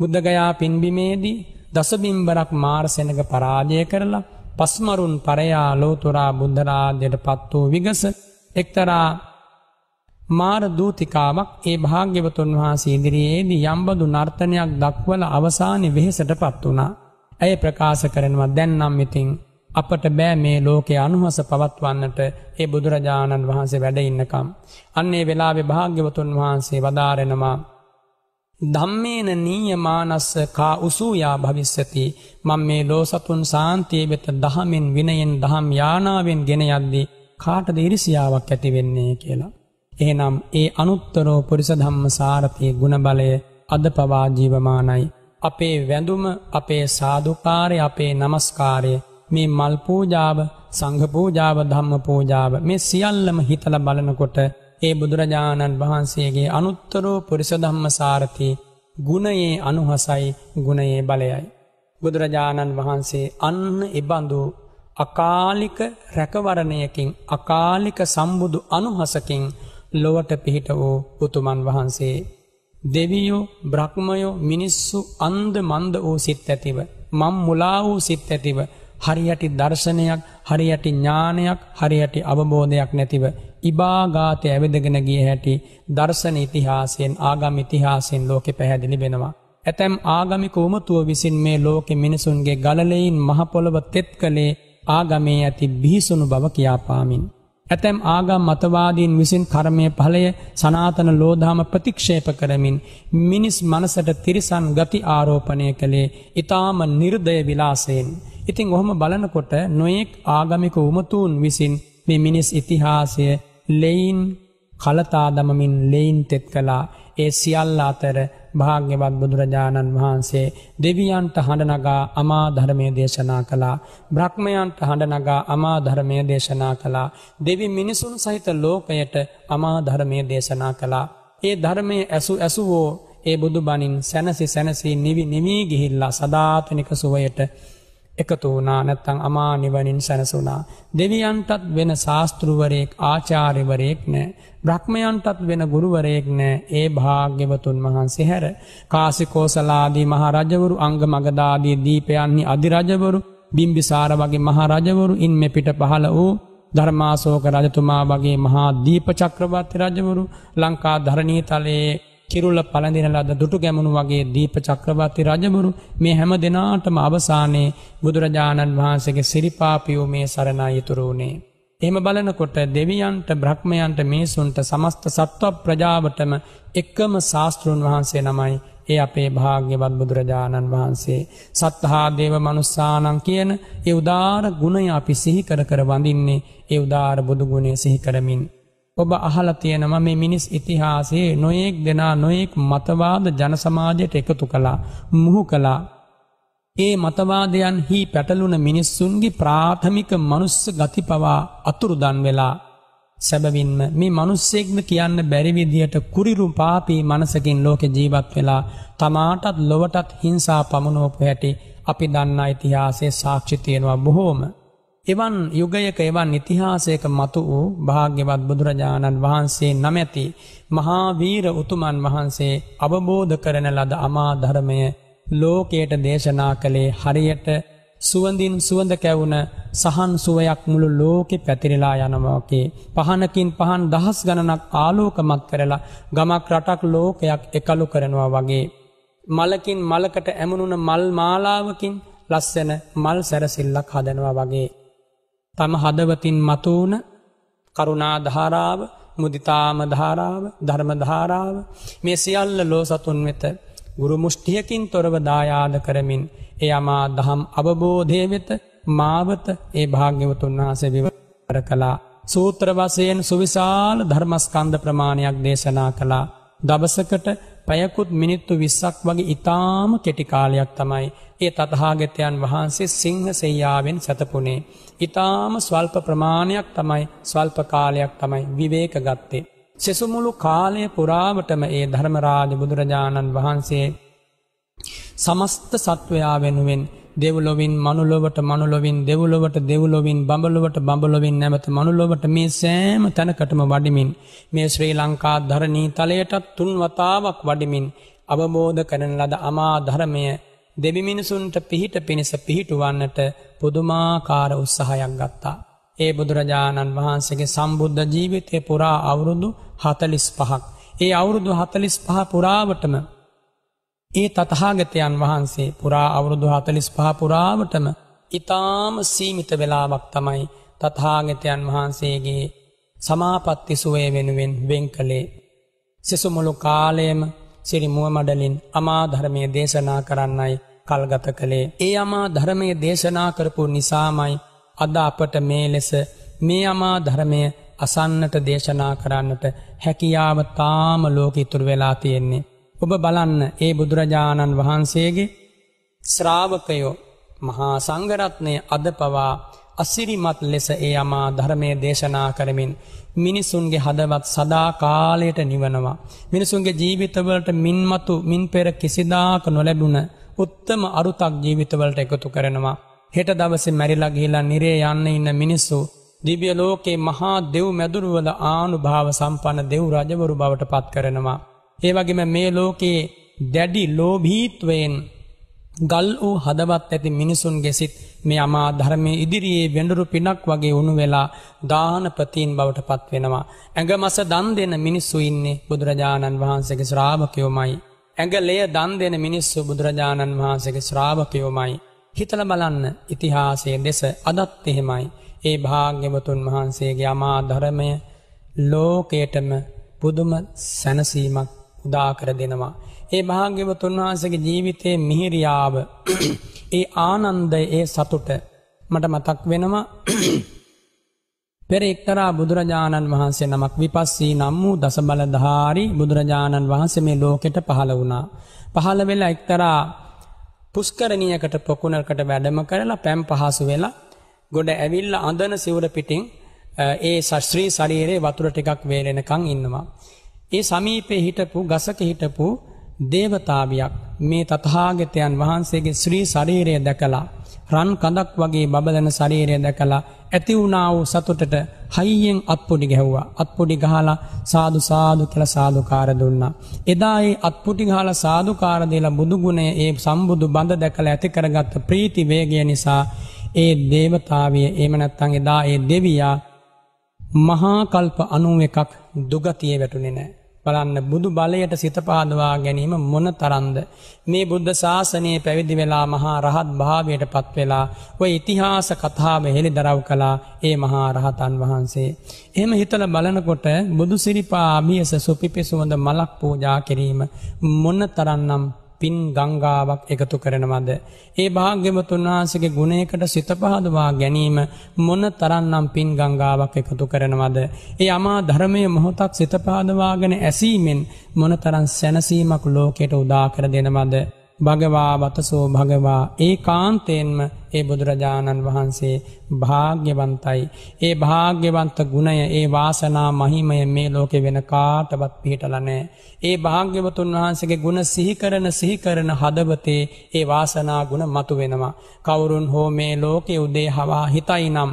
බුද්ධගයා පින්බිමේදී දසබිම්බරක් මාර්සෙනක පරාජය කරලා පස්මරුන් පරයා ලෝතුරා බුද්ධරාජයට පත් වූ විගස එක්තරා මාර දූතිකාවක් ඒ භාග්‍යවතුන් වහන්සේ ඉදිරියේදී යම්බඳු නර්තනයක් දක්වල අවසානි වෙහෙසට පත් වුණා. ඇය ප්‍රකාශ කරනවා දැන්නම් ඉතින් අපට බෑ මේ ලෝකේ අනුහස පවත්වන්නට ඒ බුදුරජාණන් වහන්සේ වැඩ ඉන්නකම්. අන්නේ වෙලාවේ භාග්‍යවතුන් වහන්සේ වදාරෙනවා ධම්මේන නීයමානස්ස කා උසූයා භවිස්සති මම මේ ලෝසතුන් සාන්තිය වෙත දහමින් විනයෙන් දහම් යානාවෙන් ගෙන යද්දී කාටද ඉරිසියාවක් ඇති වෙන්නේ කියලා. එහෙනම් ඒ අනුත්තරෝ පුරිස ධම්ම සාරතිය ගුණබලය අද පවා ජීවමානයි. අපේ වැඳුම අපේ සාධකාරය අපේ නමස්කාරය මේ මල් පූජාව සංඝපූජාව ධම්ම පූජාව මේ සියල්ලම හිතල බලනකොට ඒ බුදුරජාණන් වහන්සේගේ අනුත්තරෝ පුරිස ධම්ම සාරති ගුණයේ අනුහසයි ගුණයේ බලයයි. බුදුරජාණන් වහන්සේ අන්න එබඳු අකාලික රැකවරණයකින් අකාලික සම්බුදු අනුහසකින් ලොවට පිහිට වූ උතුමන් වහන්සේ. දෙවියෝ බ්‍රහ්මයෝ මිනිස්සු අන්ද මන්ද වූ සිත් ඇතිව. මං මුලා වූ සිත් ඇතිව. හරියටි දර්ශනයක් හරියටි ඥානයක් හරියටි අවබෝධයක් නැතිව. ඉබාගාතය ඇවිදගෙන ගිය හැටි දර්ශන ඉතිහාසයෙන් ආගම ඉතිහාසයෙන් ලෝකෙ පැහැදිලි වෙනවා. ඇතැම් ආගමික උමතුව විසින් මේ ලෝකෙ මිනිසුන්ගේ ගලලයින් මහපොළොව තෙත් කළේ ආගමේ ඇති බිහිසුණු බව කියාපාමින්. ඇතැම් ආගම් මතවාදීන් විසින් කර්මය පලය සනාතන ලෝධාම ප්‍රතික්ෂේප කරමින් මිනිස් මනසට තිරිසන් ගති ආරෝපණය කළේ ඉතාම නිර්දය විලාසයෙන්. ඉතිං ඔහොම බලනකොට නොයෙක් ආගමික උමතුූන් විසින් මේ මිනිස් ඉතිහාසය ලෙයින් කලතා දමමින් ලෙයින් තෙත් කලා ඒ සියල්ල අතර භාග්‍යවත් බුදුරජාණන් වහන්සේ දෙවියන්ට හඬනගා අමා ධර්මය දේශනා කළා. බ්‍රහ්මයන්ට හඬනගා අමා ධර්මය දේශනා කළා. දෙවි මිනිසුන් සහිත ලෝකයට අමා ධර්මය දේශනා කළා. ඒ ධර්මයේ ඇසු ඇසුවෝ ඒ බුදුබණින් සැනසි සැනසී නිවි නිවී ගිහිල්ලා සදාතනික සුවයට එකතු වුණා නැත්තං අමා නිවනින් සැනසුනා. දෙවියන්ටත් වෙන ශාස්තෘවරයෙක් ආචාරිවරයෙක් නෑ. බ්‍රහ්මයන්ටත් වෙන ගුරුවරයෙක් නෑ ඒ භාග්‍යවතුන් වහන්සේ හැර. කාසිකෝසලාදී මහ රජවරු අංග මගදාදී දීපයන්නේ අධිරජවරු බිම්බිසාර වගේ මහරජවරු ඉන් මෙ පිට පහළ වූ ධර්මාසෝක රජතුමා වගේ මහා දීපචක්‍රවත්ති රජවරු ලංකා ධරණී තලයේ කිරුල්ල පලඳින ලද දුටු ගැමුණු වගේ දීප චක්‍රවර්ති රජවරු මේ හැම දෙනාටම අවසානයේ බුදුරජාණන් වහන්සේගේ සිරිපාපියෝ මේ සරණයි ඉතුරු වුණේ. එහෙම බලනකොට දෙවියන්ට බ්‍රහ්මයන්ට මේසුන්ට සමස්ත සත්ව ප්‍රජාවටම එක්කම ශාස්තෘන් වහන්සේ නමයි ඒ අපේ භාග්‍යවත් බුදුරජාණන් වහන්සේ. සත්හා දේව මනුස්සානං කියන ඒ උදාර ගුණය අපි සිහිකර කර වඳින්නේ ඒ උදාර බුදුගුණේ සිහිකරමින්. ඔබ අහලා තියෙනම මේ මිනිස් ඉතිහාසයේ නොයෙක් දෙනා නොයෙක් මතවාද ජනසමාජයට එකතු කළා මුහු කළා ඒ මතවාදයන් හි පැටලුන මිනිස්සුන්ගේ ප්‍රාථමික මනුස්ස ගති පවා අතුරුදන් වෙලා සැබවින්ම මේ මනුස්සෙක්ද කියන්න බැරිවිදියට කුරිරු පාපී මනසකින් ලෝක ජීවත් වෙලා තමාටත් ලොවටත් හිංසා පමුණෝපු හැටි අපි දන්නා ඉතිහාසේ සාක්ෂිතියෙනවා බොහෝම එවන් යුගයක එවන් ඉතිහාසයක මතු වූ භාග්‍යවත් බුදුරජාණන් වහන්සේ නමැති මහාවීර උතුමන් වහන්සේ අවබෝධ කරන ලද අමා ධර්මය ලෝකයට දේශනා කළේ හරියට සුවඳින් සුවඳ කැවුන සහන් සුවයක් මුළු ලෝකෙ පැතිරිලා යනවාකේ පහනකින් පහන් දහස් ගණනක් ආලෝකමත් කරලා ගමක් රටක් ලෝකයක් එකලු කරනවා වගේ මලකින් මලකට ඇමුණුන මල් මාලාවකින් ලස්සන මල් සැරසිල්ලක් හදනවා වගේ තම හදවතින් මතුවන කරුණාධාරාව මුදිතාමධාරාව ධර්මධාරාව මේ සියල්ල ලෝ සතුන් වෙත ගුරු මුෂ්ටියකින් තොරව දායාද කරමින් ඒ අමා දහම් අවබෝධය වෙත මාවත ඒ භාග්‍යවතුන් වහන්සේ විවර කළා සූත්‍ර වශයෙන් සුවිශාල ධර්මස්කන්ධ ප්‍රමාණයක් දේශනා කළා දවසකට පැයකුත් මිනිත්තු 20ක් වගේ ඊටාම කෙටි කාලයක් තමයි ඒ තථාගතයන් වහන්සේ සිංහ සෙයියාවෙන් සැතපුණේ ඉතාම ස්වල්ප ප්‍රමාණයක් තමයි ස්වල්ප කාලයක් තමයි විවේක ගත්තේ. සෙසුමුළු කාලය පුරාවටම ඒ ධර්මරාජ බුදුරජාණන් වහන්සේ සමස්ත සත්වයා වෙනුවෙන් දෙවලොවින් මනුලොවට මනුලොවින් දෙවලොවට දෙවලොවින් බඹලොවට බඹලොවින් නැමත මනුලොවට මේ සෑම තැනකටම වඩිමින් මේ ශ්‍රී ලංකා ධරණී තලයටත් තුන් වතාවක් වඩිමින් අවබෝධ කරන ලද අමා ධර්මය දෙවිමිනිසුන්ට පිහිට පිණිස පිහිටුවන්නට පුදුමාකාර උත්සාහයක් ගත්තා. ඒ බුදුරජාණන් වහන්සේගේ සම්බුද්ධ ජීවිතය පුරා අවුරුදු හතලිස් පහක්. ඒ අවුරුදු හතලිස් පහ පුරාවටම ඒ තතහාගතයන් වහන්සේ පුරා අවුරුදු හතලිස් පහපුරාවටම ඉතාම සීමිත වෙලාවක් තමයි තතහාගතයන් වහන්සේගේ සමාපත්ති සුවය වෙනුවෙන් වෙන් කළේ. සෙසුමුළු කාලයම සිරිමුව මඩලින් අමා ධර්මය දේශනා කරන්නයි කල්ගත කළේ. ඒ අමා ධර්මය දේශනා කරපු නිසාමයි අද අපට මේ ලෙස මේ අමා ධර්මය අසන්නට දේශනා කරන්නට හැකියාව තාම ලෝකඉතුරු වෙලා තියෙන්නේ. ඔබ බලන්න ඒ බුදුරජාණන් වහන්සේගේ ශ්‍රාවකයෝ මහා සංගරත්නය අද පවා අසිරිමත් ලෙස ඒ අමා ධර්මය දේශනා කරමින් මිනිසුන්ගේ හදවත් සදා කාලයට නිවනවා. මිනිසුන්ගේ ජීවිතවලට මින්මතු මින් පෙර කිසිදාක නොලැබුණ උත්තම අරුතක් ජීවිතවලට එකතු කරනවා. හෙට දවසේ මැරිලා ගිහිලා නිරේ යන්න ඉන්න මිනිස්සු දිව්‍ය ලෝකේ මහා දෙව් මැදුරුවල ආනුභාව සම්පන්න දෙව් රජවරු බවට පත් කරනවා. ඒ වගේම මේ ලෝකයේ දැඩි ලෝභීත්වයෙන් ගල් වූ හදවත් ඇති මිනිසුන්ගේ සිත් මේ අමා ධර්මයේ ඉදිරියේ වෙඬරු පිනක් වගේ උණු වෙලා දානපතීන් බවට පත් වෙනවා. ඇඟමස දන් දෙන මිනිස්සු ඉන්නේ බුදුරජාණන් වහන්සේගේ ශ්‍රාවකයෝමයි. ඇඟලේ දන් දෙන මිනිස්සු බුදුරජාණන් වහන්සේගේ ශ්‍රාවකයෝමයි. හිතල බලන්න ඉතිහාසයේ දෙස අදත් එහෙමයි. ඒ භාග්‍යවතුන් වහන්සේගේ අමා ධර්මය ලෝකයටම පුදුම සැනසීමක් උදාකර දෙනවා. ඒ භාග්‍යවතුන් වහන්සගේ ජීවිතයේ මිහිරියාව ඒ ආනන්ද ඒ සතුට මට මතක් වෙනවා පෙර එක්තරා බුදුරජාණන් වහන්සේ නමක් විපස්සී නම් වූ දස බලධාරි බුදුරජාණන් වහන්සේ මේ ලෝකෙට පහළ වුණා. පහළ වෙලා එක්තරා පුස්කරණියකට පොකුණකට වැඩම කරලා පැම් පහසු වෙලා ගොඩ ඇවිල්ල අඳන සිවුර පිටින් ඒ ශස්ත්‍රී ශරීරයේ වතුර ටිකක් වේලෙනකන් ඉන්නවා. ඒ සමීපේ හිටපු ගසක හිටපු දේවතාවියක් මේ තතහාගතයන් වහන්සේගේ ශ්‍රී ශරීරය දැකලා රන් කඳක් වගේ බබලන ශරීරය දැකලා ඇති වුණා වූ සතුටට හයියෙන් අත්පොඩි ගැහුවා අත්පොඩි ගහලා සාදු සාදු කියලා සාදුකාර දුන්නා එදා ඒ අත්පොඩි ගහලා සාදුකාර දීලා බුදු ගුණය ඒ සම්බුදු බඳ දැකලා ඇති කරගත් ප්‍රීති වේගය නිසා ඒ දේවතාවිය එහෙම නැත්නම් එදා ඒ දෙවියා මහා කල්ප 91ක් දුගතියේ වැටුනේ නැහැ බලන්න බුදු බලයට සිත පාදවා ගැනීම මොන තරම්ද මේ බුද්ධ ශාසනය පැවිදි වෙලා මහා රහත් භාවයට පත් වෙලා ඔය ඉතිහාස කතාව හෙළිදරව් කළා ඒ මහා රහතන් වහන්සේ එහෙම හිතලා බලනකොට බුදු සිරිපා අභියස සුපිපිසුවඳ මලක් පූජා කිරීම මොන තරම්නම් පින් ගංගාවක් එකතු කරනවද. ඒ භාග්‍යවතුන් වහන්සගේ ගුණයකට සිත පහදවා ගැනීම මොන තරන්නම් පින් ගංගාවක් එකතු කරනවද. ඒ අමා ධර්මය මොහොතක් සිත පාදවාගෙන ඇසීමෙන් මොන තරන් සැනසීමක් ලෝකෙට උදාකර දෙනවද. භගවා වතසෝ භගවා ඒ කාන්තයෙන්ම ඒ බුදුරජාණන් වහන්සේ භාග්‍යවන්තයි. ඒ භාග්‍යවන්ත ගුණය ඒ වාසනා මහිමය මේ ලෝකෙ වෙන කාටවත් පිහිටලනෑ. ඒ භාග්‍යවතුන් වහන්සගේ ගුණ සිහිකරන සිහිකරන හදවතේ ඒ වාසනා ගුණ මතු වෙනවා. කවුරුන් හෝ මේ ලෝකෙ උදේ හවා හිතයි නම්.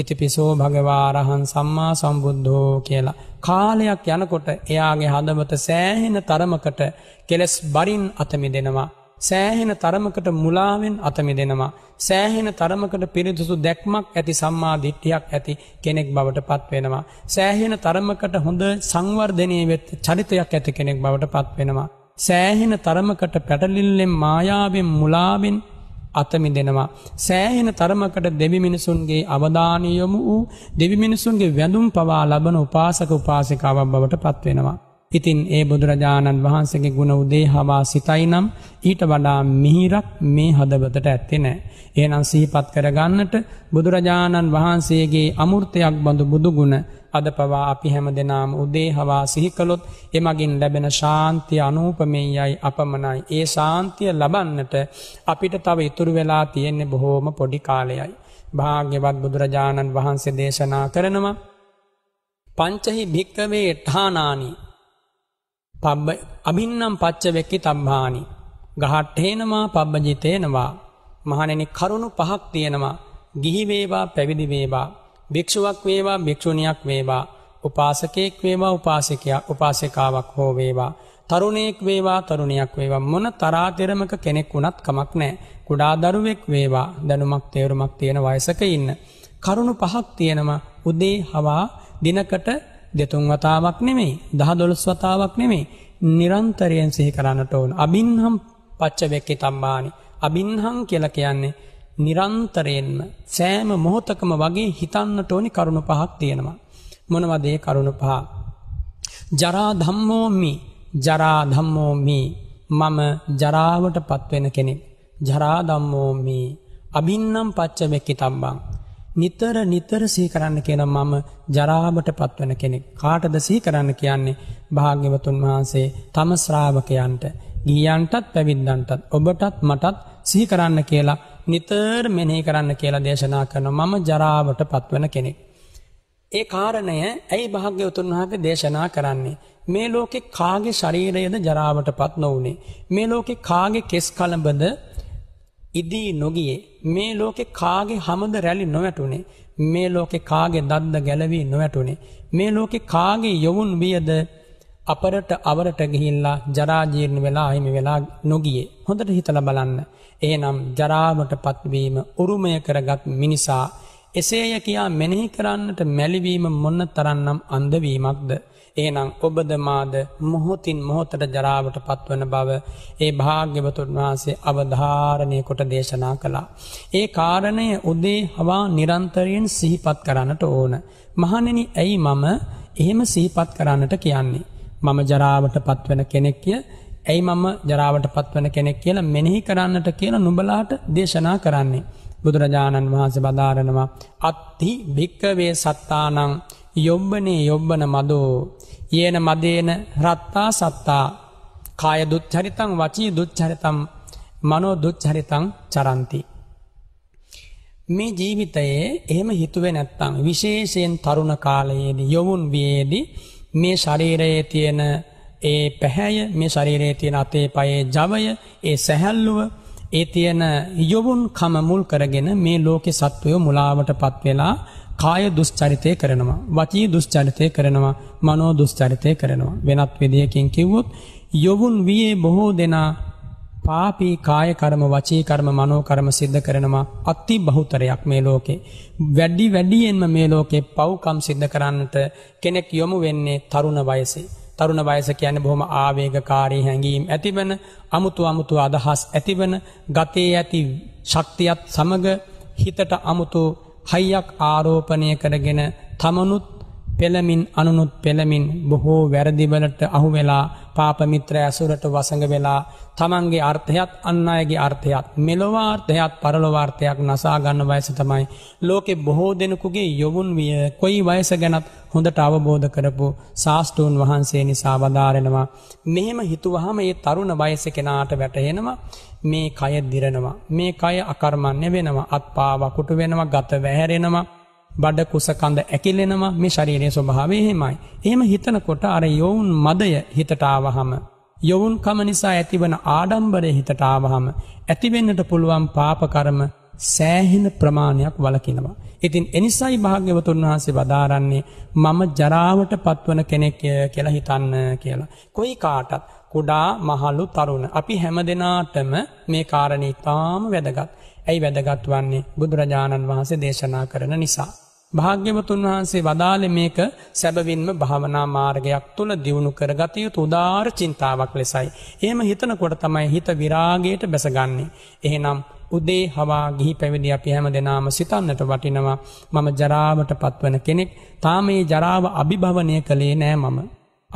ඉතිපිසෝ භගවාරහන් සම්මා සම්බුද්ධෝ කියලා. කාලයක් යනකොට එයාගේ හදවත සෑහෙන තරමකට කෙලෙස් බරින් අතමි දෙෙනවා. සෑහෙන තරමකට මුලාවෙන් අතමිදෙනවා. සෑහෙන තරමකට පිරිදුසු දැක්මක් ඇති සම්මාධිට්ඨියක් ඇති කෙනෙක් බවට පත්වෙනවා. සෑහෙන තරමකට හොඳ සංවර්ධනය වෙත් චරිතයක් ඇති කෙනෙක් බවට පත්වෙනවා. සෑහෙන තරමකට පැටලිල්ලෙන් මායාවෙන් මුලාවෙන් අතමිදෙනවා. සෑහෙන තරමකට දෙවිමිනිසුන්ගේ අවධානයොමු වූ දෙවිමිනිසුන්ගේ වැඳුම් පවා ලබන උපාසක උපාසිකාවක් බවට පත්වෙනවා. ඉතින් ඒ බුදුරජාණන් වහන්සගේ ගුණ උදේ හවා සිතයි නම් ඊට වඩා මිහිරක් මේ හදවතට ඇත්තෙනෑ. ඒනම් සහිපත් කරගන්නට බුදුරජාණන් වහන්සේගේ අමුෘතයක් බඳු බුදුගුණ අද පවා අපි හැම දෙනාම උදේ හවා සිහිකළොත් එමගින් ලැබෙන ශාන්තිය අනූපමෙයයි අපමනයි. ඒ ශාන්තිය ලබන්නට අපිට තව ඉතුරු වෙලා තියෙන්නේ බොහෝම පොඩි කාලයයි. භාග්‍යවත් බුදුරජාණන් වහන්සේ දේශනා කරනවා. පංචහි භික්කවේ ඨානානී පබ්බ අභින්නම් පච්චවෙක්කි තබ්භානි. ගහට්හේනවා පබ්බජිතේනවා. මහණෙනි කරුණු පහක් තියෙනවා. ගිහිවේවා පැවිදිවේවා. භික්‍ෂුවක් වේවා භික්‍ෂුණයක් වේවා. උපාසකයෙක් වේවා උපාසිකයක් උපාසිකාවක් හෝ වේවා. තරුණයෙක් වේවා තරුණයක් වේවා මොන තරාතිරමක කෙනෙක් වුණත් කමක් නෑ. කුඩා දරුවෙක් වේවා දැනුමක් තේරුමක් තියෙන වයසක ඉන්න. කරුණු පහක් තියෙනවා උදේ හවා දිනකට දෙතුන් වතාවක් නෙමෙයි දහ දොළොස් වතාවක් නෙමෙයි නිරන්තරයෙන් සිහි කරන්නට ඕන. අබින්හම් පච්චවෙක්කෙ තම්බානි. අබින්හං කියල කියන්නේ නිරන්තරයෙන්ම සෑම මොහොතකම වගේ හිතන්නට ඕනි කරුණු පහක් තියෙනවා. මොනවදේ කරුණු පහ. ජරා ධම්මෝමි ජරා ධම්මෝමි මම ජරාවට පත්වෙන කෙනෙක්. ජරා ධම්මෝමි අබින්නම් පච්චවෙක්කි තම්බං. නිතර නිතර සීකරන්න කියන මම ජරාවට පත්වන කෙනෙක් කාටද සීකරන්න කියන්නේ භාග්‍යවතුන් වහන්සේ තම ශ්‍රාවකයන්ට ගියන්ටත් පැවිද්දන්ටත් ඔබටත් මටත් සීකරන්න කියලා නිතර මෙනෙහි කරන්න කියලා දේශනා කරන මම ජරාවට පත්වන කෙනෙක්. ඒ කාරණය ඇයි භාග්‍යවතුන් වහන්සේ දේශනා කරන්නේ මේ ලෝකේ කාගේ ශරීරයද ජරාවට පත් නොවුනේ මේ ලෝකේ කාගේ කෙස් කලඹද ඉදී නොගියේ මේ ලෝකෙ කාගේ හමද රැලි නොවැටුනේ මේ ලෝකෙ කාගේ දද්ද ගැලවී නොවැටුනේ මේ ලෝකෙ කාගේ යොවුන් වියද අපරට අවරට ගිහිල්ලා ජරාජීර්ණ වෙලා අහිමි වෙලා නොගියේ හොඳට හිතලා බලන්න එහෙනම් ජරාවට පත්වීම උරුමය කරගත් මිනිසා එසේය කියා මෙනෙහි කරන්නට මැලිවීම මොන්න තරන්නම් අන්දවීමක්ද ඒනම් ඔබද මාද මොහොතින් මොහොතට ජරාවට පත්වන බව ඒ භාග්‍යවතුන් වහන්සේ අවධාරණය කොට දේශනා කළා. ඒ කාරණය උදේ හවා නිරන්තරයෙන් සිහිපත් කරන්නට ඕන. මහනෙන ඇයි මම එහෙම සිහිපත් කරන්නට කියන්නේ. මම ජරාවට පත්වන කෙනෙක්ය ඇයි මම ජරාවට පත්වන කෙනෙක් කියලා මෙනෙහි කරන්නට කියන නුඹලාට දේශනා කරන්නේ. බුදුරජාණන් වහන්සේ බදාරනවා අත්ති භික්කවේ සත්තානං යොබ්බනේ යොබ්බන මදෝ ඒන මදේන රත්තා සත්තා කාය දුච්චරිතං වචී දුච්චරිතම් මනෝ දුච්චරිතං චරන්ති. මේ ජීවිතයේ එහෙම හිතුවේ නැත්තං විශේෂයෙන් තරුණ කාලයේදී යොවුන් වයේදී මේ ශරීරයේ තියෙන ඒ පැහැය මේ ශරීරයේ තියෙන අතේ පයේ ජවය ඒ සැහැල්ලුව ඒ තියෙන යොවුන් කම මුල් කරගෙන මේ ලෝකේ සත්වයෝ මුලාවට පත් වෙලා කාය දුස්්චරිතය කරනවා. වචී දුස්්චරිතය කරනවා මනෝ දුස්්චරිතය කරනවා. වෙනත් විදිහකින් කිව්වොත්. යොවුන් වයේ බොහෝ දෙනා පාපී කාය කරම වචී කරම මනෝ කරම සිද්ධ කරනවා අත්ති බහුතරයක් මේ ලෝකේ. වැඩි වැඩියෙන්ම මේ ලෝකේ පව්කම් සිද්ධ කරන්නට කෙනෙක් යොමු වෙන්නේ තරුණ වයසේ. තරුණ වයස කියන්නේ බොහොම ආවේගකාරී හැඟීම් ඇතිවන අමුතු අමුතු අදහස් ඇතිවන ගතේ ඇති ශක්තියත් සමග හිතට අමුතු හයියක් ආරෝපණය කරගෙන තමනුත් පෙළමින් අනුනුත් පෙළමින් බොහෝ වැරදිවලට අහුවෙලා පාපමිත්‍ර ඇසුරට වසඟ වෙලා තමන්ගේ අර්ථයත් අන්න අයගේ අර්ථයත් මෙලොවාර්ථයත් පරලොවාර්ථයක් නසාගන්න වයස තමයි ලෝකෙ බොහෝ දෙනෙකුගේ යොවුන් විය කොයි වයස ගැනත් හොඳට අවබෝධ කරපු ශාස්තෘන් වහන්සේ නිසා වදාරෙනවා මෙහෙම හිතුවහම ඒ තරුණ වයස කෙනාට වැටහෙනවා මේ කය දිරනවා මේ කය අකර්මණ්‍ය වෙනවා අත්පා වකුට වෙනවා ගත වැහැරෙනවා බඩ කුසකඳ ඇකිලෙනවා මේ ශරීරයේ ස්වභාවය එහෙමයි. එහෙම හිතනකොට අර යොවුන් මදය හිතට ආවහම යොවුන්කම නිසා ඇතිවන ආඩම්බරය හිතට ආවහම ඇතිවෙන්නට පුළුවන් පාප කර්ම සෑහෙන ප්‍රමාණයක් වලකිනවා. ඉතින් එනිසයි භාග්‍යවතුන් වහන්සේ වදාරන්නේ මම ජරාවට පත්වන කෙනෙක් කියලා හිතන්න කියලා. කොයි කාටත් කුඩා මහලු තරුණ අපි හැම දෙනාටම මේ කාරණේ තාම වැදගත්. ඇයි වැදගත් වන්නේ බුදුරජාණන් වහන්සේ දේශනා කරන නිසා. භාග්‍යවතුන් වහන්සේ වදාළ මේක සැබවින්ම භාවනා මාර්ගයක් තුළ දියුණු කරගත යුතු උදාර චින්තාවක් ලෙසයි. එහෙම හිතනකොට තමයි හිත විරාගයට බැසගන්නේ. එහෙනම් උදේ හවා ගිහි පැවිදි අපි හැම දෙනාම සිතන්නට වටිනවා. මම ජරාවට පත්වන කෙනෙක් තාම මේ ජරාව අභිභවනය කළේ නෑ මම.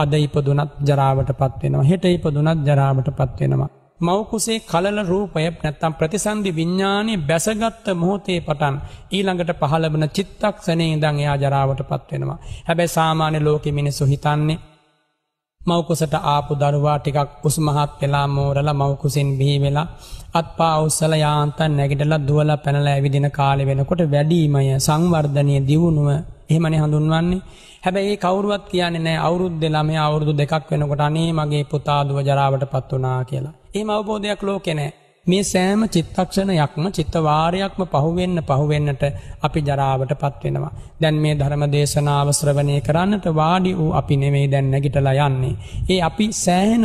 අද ඉපදුනත් ජරාවට පත්වෙනවා. හෙට ඉපදුනත් ජරාවට පත්වෙනවා. මවකුසේ කලල රූපය නැත්තම් ප්‍රතිසන්දි විඤ්ඥානය බැසගත්ත මොහොතේ පටන් ඊළඟට පහළබන චිත්තක්ෂනේ ඉඳං එයා ජරාවට පත්වෙනවා. හැබැයි සාමාන්‍ය ලෝකෙ මිනිස්සු හිතන්නේ. මවකුසට ආපු දරුවා ටිකක් උස්මහත් වෙලා මෝරල මවකුසින් බිහිවෙලා අත් පාඋස්සල යාන්තන් නැගිටල දුවල පැනල ඇවිදින කාලෙ වෙනකොට වැඩීමය සංවර්ධනය දියුණුව එහෙමනි හඳුන්වන්නේ හැබැයි කවරුවත් කියන්නේ නෑ අවුරුද්ද ළමයා අවුරුදු දෙකක් වෙනකොට අනේ මගේ පුතා දුව ජරාවට පත් වුණා කියලා. එහෙම අවබෝධයක් ලෝකේ නෑ. මේ සෑම චිත්තක්ෂණයක්ම චිත්ත වාරයක්ම පහුවෙන්න පහුවෙන්නට අපි ජරාවටපත් වෙනවා. දැන් මේ ධර්ම දේශනාව ශ්‍රවණය කරන්නට වාඩි වූ අපි නෙමෙයි දැන් නැගිටලා යන්නේ. ඒ අපි සෑහෙන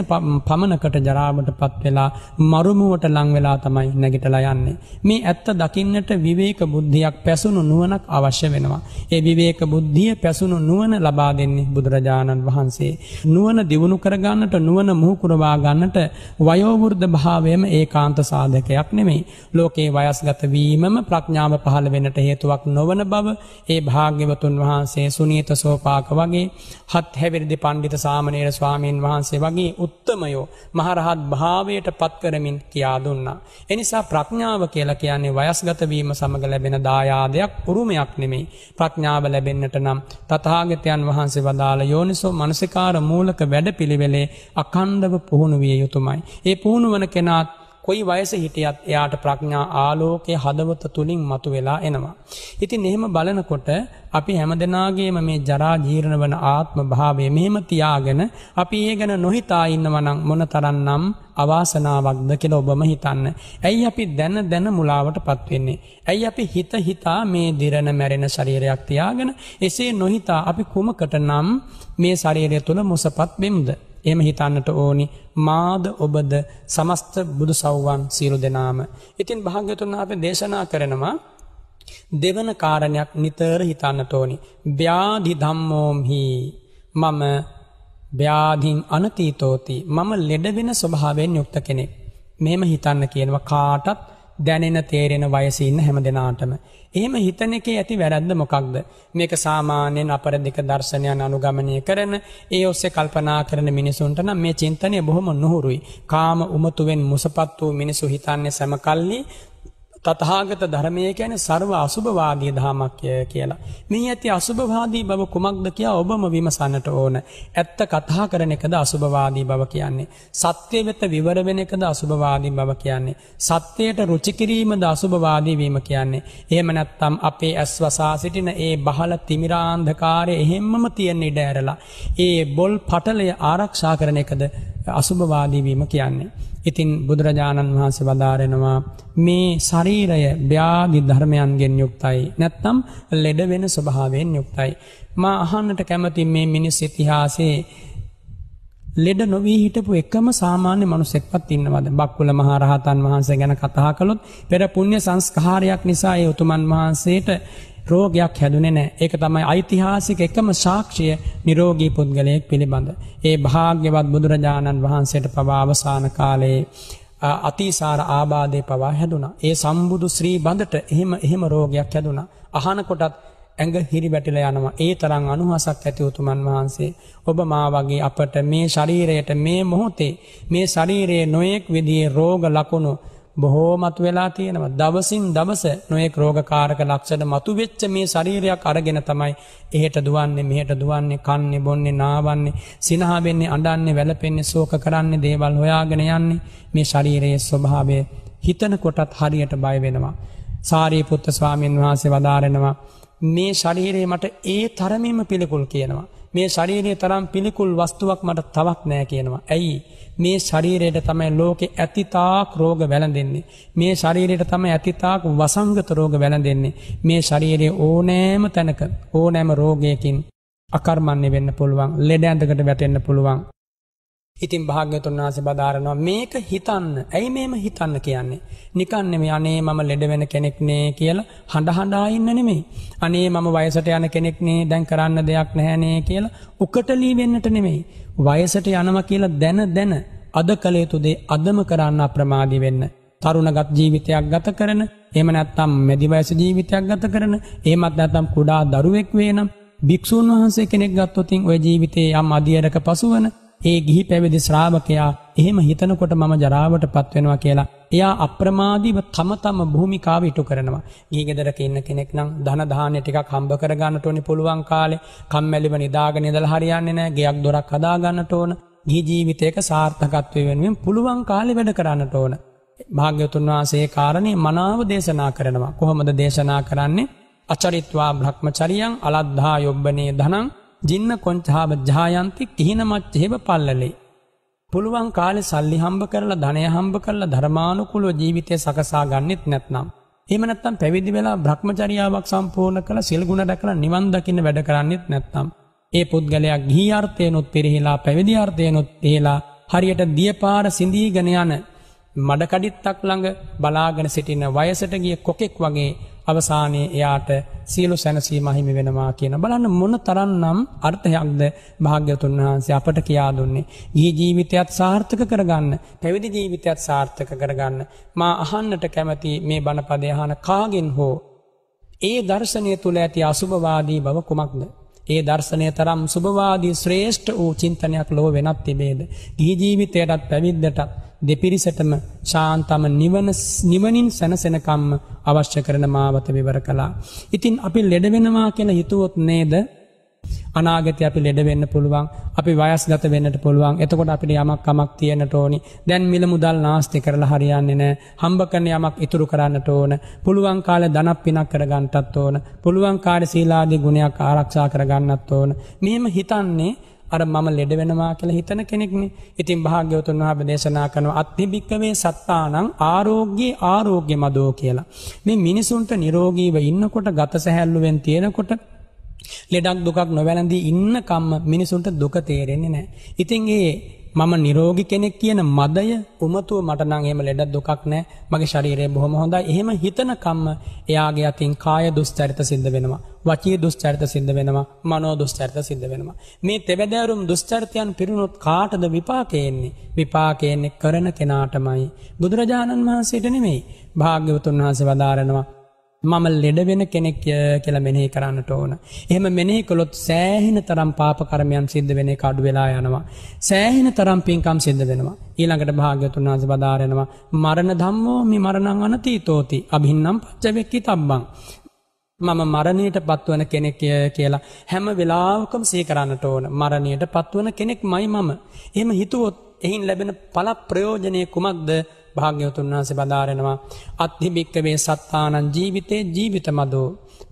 පමනකට ජරාවටපත් වෙලා මරුමුවට ලං වෙලා තමයි නැගිටලා යන්නේ. මේ ඇත්ත දකින්නට විවේක බුද්ධියක් පැසුණු නුවණක් අවශ්‍ය වෙනවා. ඒ විවේක බුද්ධිය පැසුණු නුවණ ලබා දෙන්නේ බුදුරජාණන් වහන්සේ. නුවණ දියුණු කරගන්නට නුවණ මුහුකුරවා ගන්නට වයෝවෘද්ධ භාවයම ඒකාන්ත සාධකයක් නෙමේ. ලෝකේ වයස්ගතවීමම ප්‍රඥාව පහළ වෙනට හේතුවක් නොවන බව ඒ භාග්‍යවතුන් වහන්සේ සුනීත සෝපාක වගේ හත් හැවිරිදි පණ්ඩිත සාමනේර ස්වාමීන් වහන්සේ වගේ උත්තමයෝ මහරහත් භාවයට පත්කරමින් කියා දුන්නා. එනිසා ප්‍රඥාව කියලා කියන්නේ වයස්ගතවීම සමඟ ලැබෙන දායාදයක් උරුමයක් නෙමේ. ප්‍රඥාව ලැබෙන්නට නම් තථාගතයන් වහන්සේ වදාළ යෝනිසෝ මනසිකාර මූලක වැඩපිළිවෙලේ අකණ්ඩව පුහුණු විය යුතුමයි. ඒ පුහුණු වන කෙනාත් කොයි වයස හිටියත් එයාට ප්‍රඥා ආලෝකය හදවත තුලින් මතු වෙලා එනවා. ඉතින් එහෙම බලනකොට අපි හැමදෙනාගේම මේ ජරා ජීර්ණ වන ආත්ම භාවය මෙහෙම තියාගෙන අපි ඒ ගැන නොහිතා ඉන්නවා නම් මොනතරම්නම් අවාසනාවක්ද කියලා ඔබම හිතන්න. ඇයි අපි දැන දැන මුලාවටපත් වෙන්නේ? ඇයි අපි හිත හිතා මේ දිරන මැරෙන ශරීරයක් තියාගෙන එසේ නොහිතා අපි කුමකට නම් මේ ශරීරය තුල මොසපත් වෙමුද? එහෙම හිතන්නට ඕනි මාද ඔබද සමස්ත බුදු සව්වන් සියලු දෙනාම. ඉතින් භාග්‍යතුන් අපේ දේශනා කරනවා දෙවන කාරණයක් නිතර හිතන්නට ඕනි. ව්‍යාධි ධම්මෝම්හි මම ව්‍යාධින් අනතීතෝති මම ලෙඩ වෙන ස්වභාවයෙන් යුක්ත කෙනෙක්. මෙහෙම හිතන්න කියනවා කාටත් දැනෙන තේරෙන වයසේ ඉන්න හැම දෙනාටම. එහෙම හිතන එකේ ඇති වැරද්ද මොකක්ද? මේක සාමාන්‍යයෙන් අපරදික දර්ශනයන් අනුගමනය කරන, ඒ ඔස්සේ කල්පනා කරන මිනිසුන්ට නම් මේ චින්තනය බොහොම නුහුරුයි. කාම උමතුවෙන් මුසපත් වූ මිනිසු හිතන්නේ සමකල්ලි තථාගත ධර්මය කියන්නේ ਸਰව අසුභවාදී ධමයක් කියලා. මේ ඇති අසුභවාදී බව කුමක්ද කියලා ඔබම විමසන්නට ඕන. ඇත්ත කතා කරන එකද අසුභවාදී බව කියන්නේ. සත්‍ය වෙත විවර වෙන එකද අසුභවාදී බව කියන්නේ. සත්‍යයට රුචි කිරීමද අසුභවාදී වීම කියන්නේ. එහෙම නැත්නම් අපේ ඇස්වසා සිටින ඒ බහල තිමිරාන්ධකාරය එහෙම්මම තියෙන ඉඩ ඇරලා ඒ බොල් පටලය ආරක්ෂා කරන එකද අසුභවාදී වීම කියන්නේ. ඉතින් බුදුරජාණන් වහන්සේ වදාරෙනවා මේ ශරීරය ව්‍යාධි ධර්මයන්ගෙන් යුක්තයි නැත්නම් ලෙඩ වෙන ස්වභාවයෙන් යුක්තයි මා අහන්නට කැමති මේ මිනිස් ඉතිහාසයේ ලෙඩ නොවී හිටපු එකම සාමාන්‍ය මනුස්සෙක්වත් ඉන්නවද බක්කුල මහරහතන් වහන්සේ ගැන කතා කළොත් පෙර පුණ්‍ය සංස්කාරයක් නිසා ඒ උතුමන් වහන්සේට රෝගයක් හැදුනේ නෑ. ඒක තමයි ඓතිහාසික එකම සාක්ෂිය නිරෝගී පුද්ගලයෙක් පිළිබඳ. ඒ භාග්‍යවත් බුදුරජාණන් වහන්සේට පවා අවසාන කාලයේ අතිසාර ආබාධය පවා හැදුනා. ඒ සම්බුදු ශ්‍රී බඳට එහෙම එහෙම රෝගයක් හැදුනා. අහන කොටත් ඇඟ හිරි වැටිලා යනවා. ඒ තරම් අනුහසක් ඇති උතුමන් වහන්සේ ඔබ මා වගේ අපට මේ ශරීරයට මේ මොහොතේ මේ ශරීරයේ නොයෙක් විදිහේ රෝග ලකුණු බොහෝමත් වෙලා තියෙනවා. දවසින් දවස නොයෙක් රෝගකාරක ලක්ෂණ මතුවෙච්ච මේ ශරීරයක් අරගෙන තමයි එහෙට දුවන්නේ මෙහෙට දුවන්නේ කන්නේ බොන්නේ නාවන්නේ සිනහා වෙන්නේ අඬන්නේ වැළපෙන්නේ ශෝක කරන්නේ දේවල් හොයාගෙන යන්නේ මේ ශරීරයේ ස්වභාවය හිතන කොටත් හරියට බය වෙනවා. සාරිපුත්ත ස්වාමීන් වහන්සේ වදාරනවා මේ ශරීරය මට ඒ තරමින්ම පිළිකුල් කියනවා. මේ ශරීරය තරම් පිළිකුල් වස්තුවක් මට තවක් නෑ කියනවා. ඇයි මේ ශරීරයට තමයි ලෝකෙ ඇතිතාක් රෝග වැළඳෙන්නේ. මේ ශරීරයට තමයි ඇතිතාක් වසංගත රෝග වැළඳෙන්නේ. මේ ශරීරයේ ඕනෑම තැනක ඕනෑම රෝගයකින් අකර්මන්නේ වෙන්න පුළුවන්, ලෙඩ ඇඳකට වැටෙන්න පුළුවන්. ඉතින් භාග්‍යතුන් වහන්සේ බදාරනවා මේක හිතන්න. ඇයි මේම හිතන්න කියන්නේ? නිකන් නෙමෙයි අනේ මම ලෙඩ වෙන කෙනෙක් නේ කියලා හඬ හඬා ඉන්න නෙමෙයි. අනේ මම වයසට යන කෙනෙක් නේ දැන් කරන්න දෙයක් නැහැ නේ කියලා උකටලී වෙන්නට නෙමෙයි. වයසට යනවා කියලා දැන දැන අද කළ යුතු දේ අදම කරන්න අප්‍රමාදී වෙන්න. තරුණගත ජීවිතයක් ගත කරන, එහෙම නැත්නම් මැදි වයස ජීවිතයක් ගත කරන, එහෙමත් නැත්නම් කුඩා දරුවෙක් වේ නම් භික්ෂුන් වහන්සේ කෙනෙක් ගත්තොත් ඔය ජීවිතයේ යම් අධියරක පසුවන ඒ ගිහි පැවිදි ශ්‍රාවකයා එහෙම හිතනකොට මම ජරාවට පත්වෙනවා කියලා. එයා අප්‍රමාදීව තම තම භූමිකාව ඉටු කරනවා. ගිහි ගෙදරක ඉන්න කෙනෙක් නම් ධන දාහනේ ටිකක් හම්බ කර ගන්නට ඕනේ පුළුවන් කාලේ. කම්මැලිව නිදාගෙන ඉඳලා හරියන්නේ නැහැ. ගෙයක් දොරක් හදා ගන්නට ඕන. ගිහි ජීවිතයක සාර්ථකත්වය වෙනුවෙන් පුළුවන් කාලේ වැඩ කරන්නට ඕන. භාග්‍යවතුන් වහන්සේ කාරණේ මනාව දේශනා කරනවා. කොහොමද දේශනා කරන්නේ? අචරිත්වා භ්‍රක්‍මචරියං අලද්ධා යොබ්බනේ ධනං ජින්න කොංචාාව ජායන්ති කිහිනමච්චහෙබ පල්ලලේ. පුළුවන් කාලෙ සල්ලි හම්බ කරලා ධනය හම්බ කරලා ධර්මානුකුලෝ ජීවිතය සකසා ගන්නෙත් නැත්නම්. එමනත්තම් පැවිදි වෙලා බ්‍රහ්මචරියාවක් සම්පූර්ණ කළ සිල්ගුණ දැකළ නිවන්දකින්න වැඩ කරන්නෙත් නැත්නම්. ඒ පුද්ගලයක් ගී අර්ථයනුත් පිරිහිලා පැවිදි අර්ථයනුත් පේලා හරියට දියපාර සිඳීගෙන යන මඩකඩිත්තක් ළඟ බලාගෙන සිටින වයසට ගිය කොකෙක් වගේ අවසානයේ එයාට සියලු සැනසීම හිමි වෙනවා කියන බලන්න මොන තරම්නම් අර්ථයක්ද භාග්‍යතුන් වහන්සේ අපට කියා දුන්නේ. ගිහි ජීවිතයත් සාර්ථක කරගන්න, පැවිදි ජීවිතයත් සාර්ථක කරගන්න. මා අහන්නට කැමති මේ බණපදය අහන කාගෙන් හෝ ඒ දර්ශනය තුල ඇති අසුභවාදී බව කුමක්ද? ඒ දර්ශනය තරම් සුභවාදී ශ්‍රේෂ්ඨ වූ චින්තනයක් ලොව වෙනත් තිබේද. ගිහි ජීවිතයටත් පැවිද්දටත් දෙපිරිසටම ශාන්තම නිවන නිවනින් සැනසෙනකම්ම අවශ්‍ය කරන මාවත විවර කළා. ඉතින් අපි ලෙඩ වෙනවා කියලා හිතුවොත් නේද අනාගත අපි ලෙඩ වෙන්න පුළුවන් අපි වයස් ගත වෙන්නට පුළුවන් එතකොට අපිට යමක් කමක් තියනට ඕනි දැන් මිල මුදල් නාස්ති කරලා හරියන්නේ නෑ හම්බ කරන යමක් ඉතුරු කරන්නට ඕන පුළුවන් කාල දනක් පිනක් කරගන්නටත් ඕන පුළුවන් කාඩ සීලාදී ගුණයක් ආරක්ෂා කරගන්නත් ඕන මෙහෙම හිතන්නේ අර මම ලෙඩ වෙනවා කියලා හිතන කෙනෙක්නි. ඉතින් භාග්‍යවතුන් වහන්සේ දේශනා කරනවා අත්තිබික්කවේ සත්තානං ආරෝග්‍යේ ආරෝග්‍ය මදෝ කියලා. මේ මිනිසුන්ට නිරෝගීව ඉන්නකොට ගත සැහැල්ලුවෙන් තියෙනකොට ලෙඩක් දුකක් නොවැළඳී ඉන්න කම්ම මිනිසුන්ට දුක තේරෙන්නේ නැහැ. ඉතින් ඒ මම නිරෝගී කෙනෙක් කියන මදය උමතුව මට නම් එහෙම ලෙඩ දුකක් නැහැ. මගේ ශරීරය බොහොම හොඳයි. එහෙම හිතන කම්ම එයාගේ අතින් කාය දුස්චරිත සිද්ධ වෙනවා. වචී දුස්චරිත සිද්ධ වෙනවා. මනෝ දුස්චරිත සිද්ධ වෙනවා. මේ තෙවැදෑරුම් දුස්චරිතයන් පිරුණොත් කාටද විපාකේ එන්නේ? විපාකේ එන්නේ කරන කෙනාටමයි. බුදුරජාණන් වහන්සේට නෙමෙයි. භාග්‍යවතුන් වහන්සේ වදාරනවා මම ලෙඩවෙන කෙනෙක් කියල මෙනෙහි කරන්නට ඕන. එහම මෙනෙහි කොළොත් සෑහෙන තරම් පාපකරමයන් සිද්ධ වෙන කඩු වෙලා යනවා. සෑහෙන තරම් පින්කම් සිද්ධ වෙනවා. ඊළඟට භාග්‍යතුන් වහස බදාරෙනවා. මරණ දම්මෝ මි මරණං අනතී තෝති. අභින්නම් පච්චවෙක්කි තබ්බං. මම මරණයට පත්වන කෙනෙක් කියලා හැම වෙලාවකම සීකරන්නට ඕන මරණයට පත්වන කෙනෙක් මයි මම. එම හිතුවොත් එහින් ලැබෙන පල ප්‍රයෝජනය කුමක්ද භාග්‍යවතුන් වහන්සේ බදාරෙනවා අත්හිභික්කවේ සත්තානන් ජීවිතේ ජීවිත මදෝ.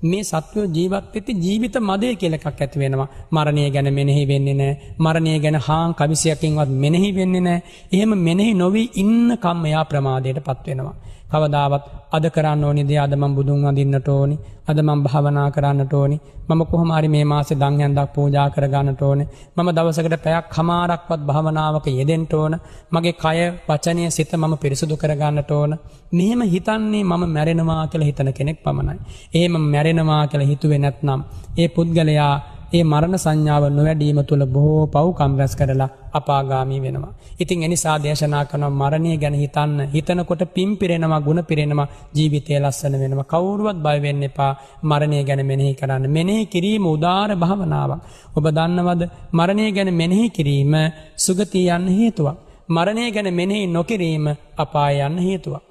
මේ සත්වය ජීවත්වෙති ජීවිත මදය කෙලකක් ඇති වෙනවා මරණය ගැන මෙනෙහි වෙන්නේ නෑ මරණය ගැන හාන් කවිසියකින්වත් මෙනෙහි වෙන්නේ නෑ එහෙම මෙනෙහි නොවී ඉන්න කම්මයා ප්‍රමාදයට පත්වෙනවා. කවදාවත් අද කරන්න ඕනි දේ අදම බුදුන් අඳන්නට ඕනි අද මම භාවනා කරන්නට ඕනි මම කොහොම හරි මේ මාසේ දන්යන්දක් පූජා කරගන්නට ඕනේ මම දවසකට පැයක් හමාරක්වත් භාවනාවක යෙදෙන්ට ඕන මගේ කය වචනය සිත මම පිරිසුදු කරගන්නට ඕන මෙහෙම හිතන්නේ මම මැරෙනවා කියලා හිතන කෙනෙක් පමණයි එහෙම මැරෙනවා කියලා හිතුවේ නැත්නම් ඒ පුද්ගලයා ඒ මරණ සංඥාව නොවැඩීම තුළ බොහෝ පව්කම් රැස් කරලා අපාගාමී වෙනවා. ඉතින් එනිසා දේශනා කරන මරණය ගැන හිතන්න හිතනකොට පින් පිරෙනවා ගුණ පිරෙනවා ජීවිතය ලස්සන වෙනවා. කවුරුවත් බය වෙන්න එපා මරණය ගැන මෙනෙහි කරන්න. මෙනෙහි කිරීම උදාාර භාවනාවක්. ඔබ දන්නවද මරණය ගැන මෙනෙහි කිරීම සුගතිය යන්න හේතුවක්. මරණය ගැන මෙනෙහි නොකිරීම අපාය යන්න හේතුවක්.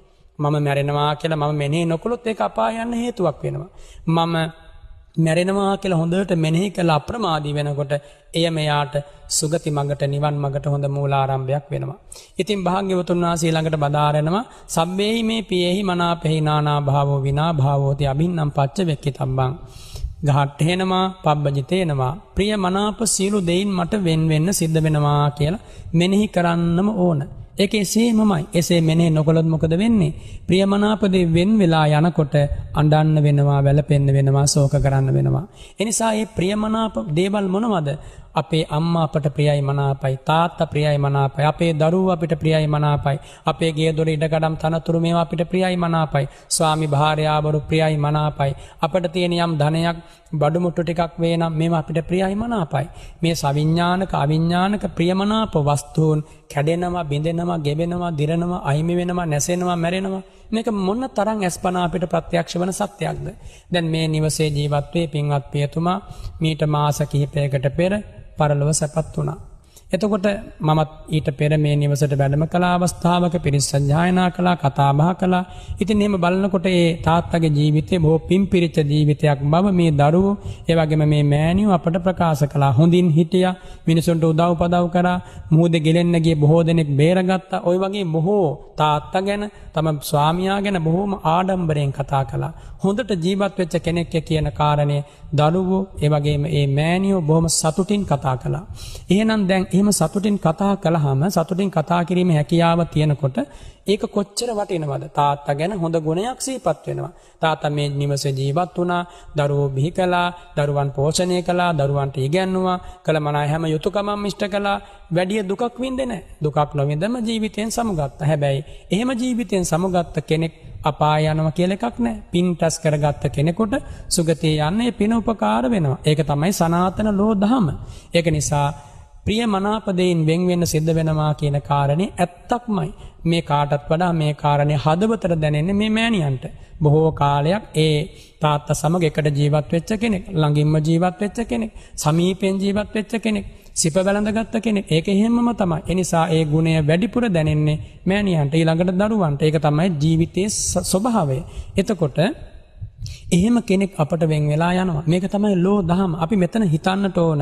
මම මැරෙනවා කියලා මම මෙනෙහි නොකොළොත් ඒක අපාය යන්න හේතුවක් වෙනවා. මම මැරෙනවා කියලා හොඳට මෙනෙහි කළ අප්‍රමාදී වෙනකොට එය මෙයාට සුගති මඟට නිවන් මඟට හොඳ මූලාරම්භයක් වෙනවා. ඉතින් භාග්‍යවතුන් වහන්සේ ළඟට බදාරනවා සබ්බේහි මේ පියෙහි මනාපෙහි නානා භාවෝ විනා භාවෝති අබින්නම් පච්ච වෙක්කිතම්බං. ගහට්ටේනවා පබ්බජිතේනවා ප්‍රිය මනාප සීලු දෙයින් මට වෙන් වෙන්න සිද්ධ වෙනවා කියලා මෙනෙහි කරන්නම ඕන. ඒක එසේමමයි. එසේ මෙනෙහි නොකළොත් මොකද වෙන්නේ? ප්‍රියමනාපදේ වෙන් වෙලා යනකොට අඬන්න වෙනවා, වැළපෙන්න වෙනවා, ශෝක කරන්න වෙනවා. එනිසා මේ ප්‍රියමනාප දේවල් මොනවද? අපේ අම්මා අපට ප්‍රියයි මනාපයි, තාත්තා ප්‍රියයි මනාපයි, අපේ දරුවෝ අපිට ප්‍රියයි මනාපයි, අපේ ගේ දොර ඉඩකඩම් තනතුරු මේවා අපිට ප්‍රියයි මනාපයි, ස්වාමි භාර්යාවරු ප්‍රියයි මනාපයි, අපට තියෙන යම් ධනයක් බඩු මුට්ටු ටිකක් වේ නම් මේවා අපිට ප්‍රියයි මනාපයි. මේ සවිඥානික අවිඥානික ප්‍රියමනාප වස්තුන් කැඩෙනවා, බිඳෙනවා කඩනවා ගෙබෙනවා දිරනවා අහිමි වෙනවා නැසෙනවා මැරෙනවා මේක මොන්න තරම් ඇස්පනා අපිට ප්‍රත්‍යක්ෂ වන සත්‍යයක්ද දැන් මේ නිවසේ ජීවත් වෙ පින්වත් පියතුමා මීට මාස කිහිපයකට පෙර පරලොව සැපත් වුණා එතකොට මමත් ඊට පෙර මේ නිවසට වැඩම කලා අවස්ථාවක පිරිස් සංජායනා කලා කතාබා කලා ඉතින් එහෙම බලනකොට ඒ තාත්තගේ ජීවිතේ බොහෝ පින් පිරිච්ච ජීවිතයක් බව මේ දරුවෝ ඒ වගේම මේ මෑණියෝ අපට ප්‍රකාශ කළා හොඳින් හිටියා මිනිසුන්ට උදව් පදව් කරා මුහුද ගෙලෙන්න ගිය බොහෝ දෙනෙක් බේරගත්තා ওই වගේ බොහෝ තාත්තා ගැන තම ස්වාමියා ගැන බොහෝම ආඩම්බරයෙන් කතා කළා හොඳට ජීවත් වෙච්ච කෙනෙක් කියන කාරණේ දරුවෝ ඒ වගේම මේ මෑණියෝ බොහොම සතුටින් කතා කළා එහෙනම් දැන් එහෙම සතුටින් කතා කළාම සතුටින් කතා කිරීමේ හැකියාව තියෙනකොට ඒක කොච්චර වටිනවද? තාත්තා ගැන හොඳ ගුණයක් සිහිපත් වෙනවා. තාත්තා මේ නිවසේ ජීවත් වුණා, දරුවෝ බිහි කළා, දරුවන් පෝෂණය කළා, දරුවන්ට ඉගැන්නුවා, කළ මනා හැම යුතුයකමම ඉෂ්ට කළා. වැඩි දුකක් වින්දේ නැහැ. දුකක් නොවින්දම ජීවිතයෙන් සමුගත්තා. හැබැයි එහෙම ජීවිතයෙන් සමුගත්ත කෙනෙක් අපාය යනවා කියලා එකක් නැහැ. පින් ටස් කරගත්ත කෙනෙකුට සුගතිය යන්නේ පින උපකාර වෙනවා. ඒක තමයි සනාතන ලෝ දහම. ඒක නිසා ප්‍රිය මනාපදයෙන් වෙන් වෙන්න සිද්ධ වෙනවා කියන කාරණේ ඇත්තක්මයි. මේ කාටත් වඩා මේ කාරණේ හදවතට දැනෙන්නේ මේ මෑණියන්ට. බොහෝ කාලයක් ඒ තාත්තා සමග එකට ජීවත් වෙච්ච කෙනෙක්, ළඟින්ම ජීවත් වෙච්ච කෙනෙක්, සමීපෙන් ජීවත් වෙච්ච කෙනෙක්, සිප වැළඳගත්ත කෙනෙක්. ඒක එහෙමම තමයි. ඒ නිසා ඒ ගුණය වැඩිපුර දැනෙන්නේ මෑණියන්ට, ඊළඟට දරුවන්ට. ඒක තමයි ජීවිතයේ ස්වභාවය. එතකොට එහෙම කෙනෙක් අපට වෙන් වෙලා යනවා. මේක තමයි ලෝ දහම. අපි මෙතන හිතන්නට ඕන.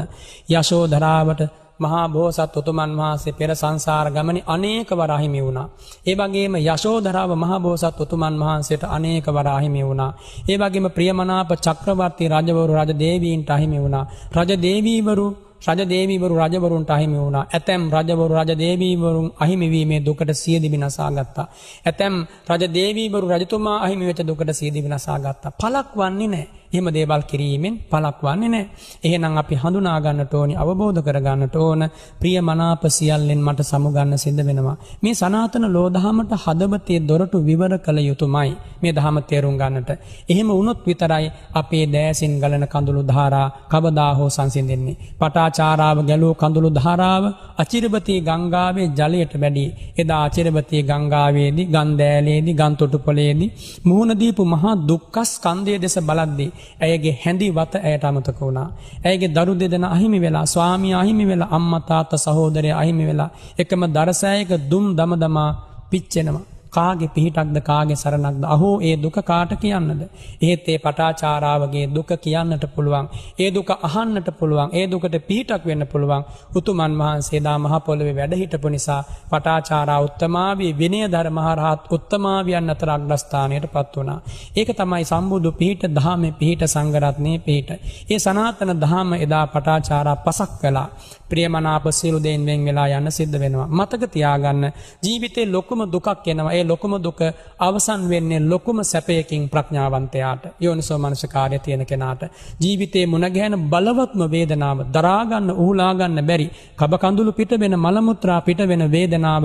යශෝදරාවට මහා බෝසත් උතුමන් වහන්සේ පෙර සංසාර ගමනේ අනේකවර අහිමි වුණා. ඒ වගේම යශෝදරාව මහා බෝසත් උතුමන් වහන්සේට අනේකවර අහිමි වුණා. ඒ වගේම ප්‍රියමනාප චක්‍රවර්ති රජවරු රජ දේවීන්ට අහිමි වුණා. රජ දේවීවරු රජ දේවීවරු රජවරුන්ට අහිමි වුණා. ඇතැම් රජවරු රජ දේවීවරුන් අහිමි වීමේ දුකට සියදිවි විනාසා ගත්තා. ඇතැම් රජ දේවීවරු රජතුමා අහිමි වෙච්ච දුකට සියදිවි විනාසා ගත්තා. පළක් වන්නේ නැහැ. හිම දේවල් කිරීමෙන් පලක් වන්නේ නෑ. එහෙනම් අපි හඳුනාගන්නට ඕනි අවබෝධ කරගන්නට ඕන ප්‍රිය මනාප සියල්ලෙන් මට සමුගන්න සිද්ධ වෙනවා. මේ සනාතන ලෝදහමට හදවතේ දොරටු විවර කළ යුතුමයි මේ දහම තේරුම් ගන්නට. එහෙම වුණොත් විතරයි අපේ දෑසින් ගලන කඳුළු ධාරා කවදා හෝ සංසිඳෙන්නේ. පටාචාරාව ගැලූ කඳුළු ධාරාව අචිරබතී ගංගාවේ ජලයට වැඩි. එදා අචිරබතී ගංගාවේදී ගන්දෑලේදී ගන්තොටුපලේදී මුහුණ දීපු මහා දුක්ඛ ස්කන්ධය දෙස බලද්දී ඇයගේ හැඳී වත ඇයට අමතක වුණා. ඇයගේ දරු දෙදෙන අහිමි වෙලා ස්වාමී අහිමි වෙලා අම්මා තාත්තා සහෝදරය අහිමි වෙලා එකම දරසෑයක දුම් දමදමා පිච්චෙනවා. කාගේ පිහිටක්ද කාගේ සරණක්ද අහෝ ඒ දුක කාට කියන්නද එහෙත් ඒ පටාචාරාවගේ දුක කියන්නට පුළුවන් ඒ දුක අහන්නට පුළුවන් ඒ දුකට පිහිටක් වෙන්න පුළුවන් උතුමන් වහන්සේ දා මහ පොළවේ වැඩ හිටපු නිසා පටාචාරා උත්තමාවී විනය ධර්මහරහත් උත්තමාවියන් අතර අග්‍රස්ථානයටපත් වුණා ඒක තමයි සම්බුදු පිහිට ධාමේ පිහිට සංඝරත්නයේ පිහිට ඒ සනාතන ධාම එදා පටාචාරා පසක් කළා ප්‍රියමනාප සියලු දෙයින් වෙන් වෙලා යන්න සිද්ධ වෙනවා. මතක තියාගන්න ජීවිතේ ලොකුම දුකක් එනවා. ඒ ලොකුම දුක අවසන් වෙන්නේ ලොකුම සැපයකින් ප්‍රඥාවන්තයාට. යෝනිසෝ මනසකාරය තියෙන කෙනාට ජීවිතේ මුණ ගැහෙන බලවත්ම වේදනාව දරා ගන්න උහුලා ගන්න බැරි කබ කඳුළු පිට වෙන මල මුත්‍රා පිට වෙන වේදනාව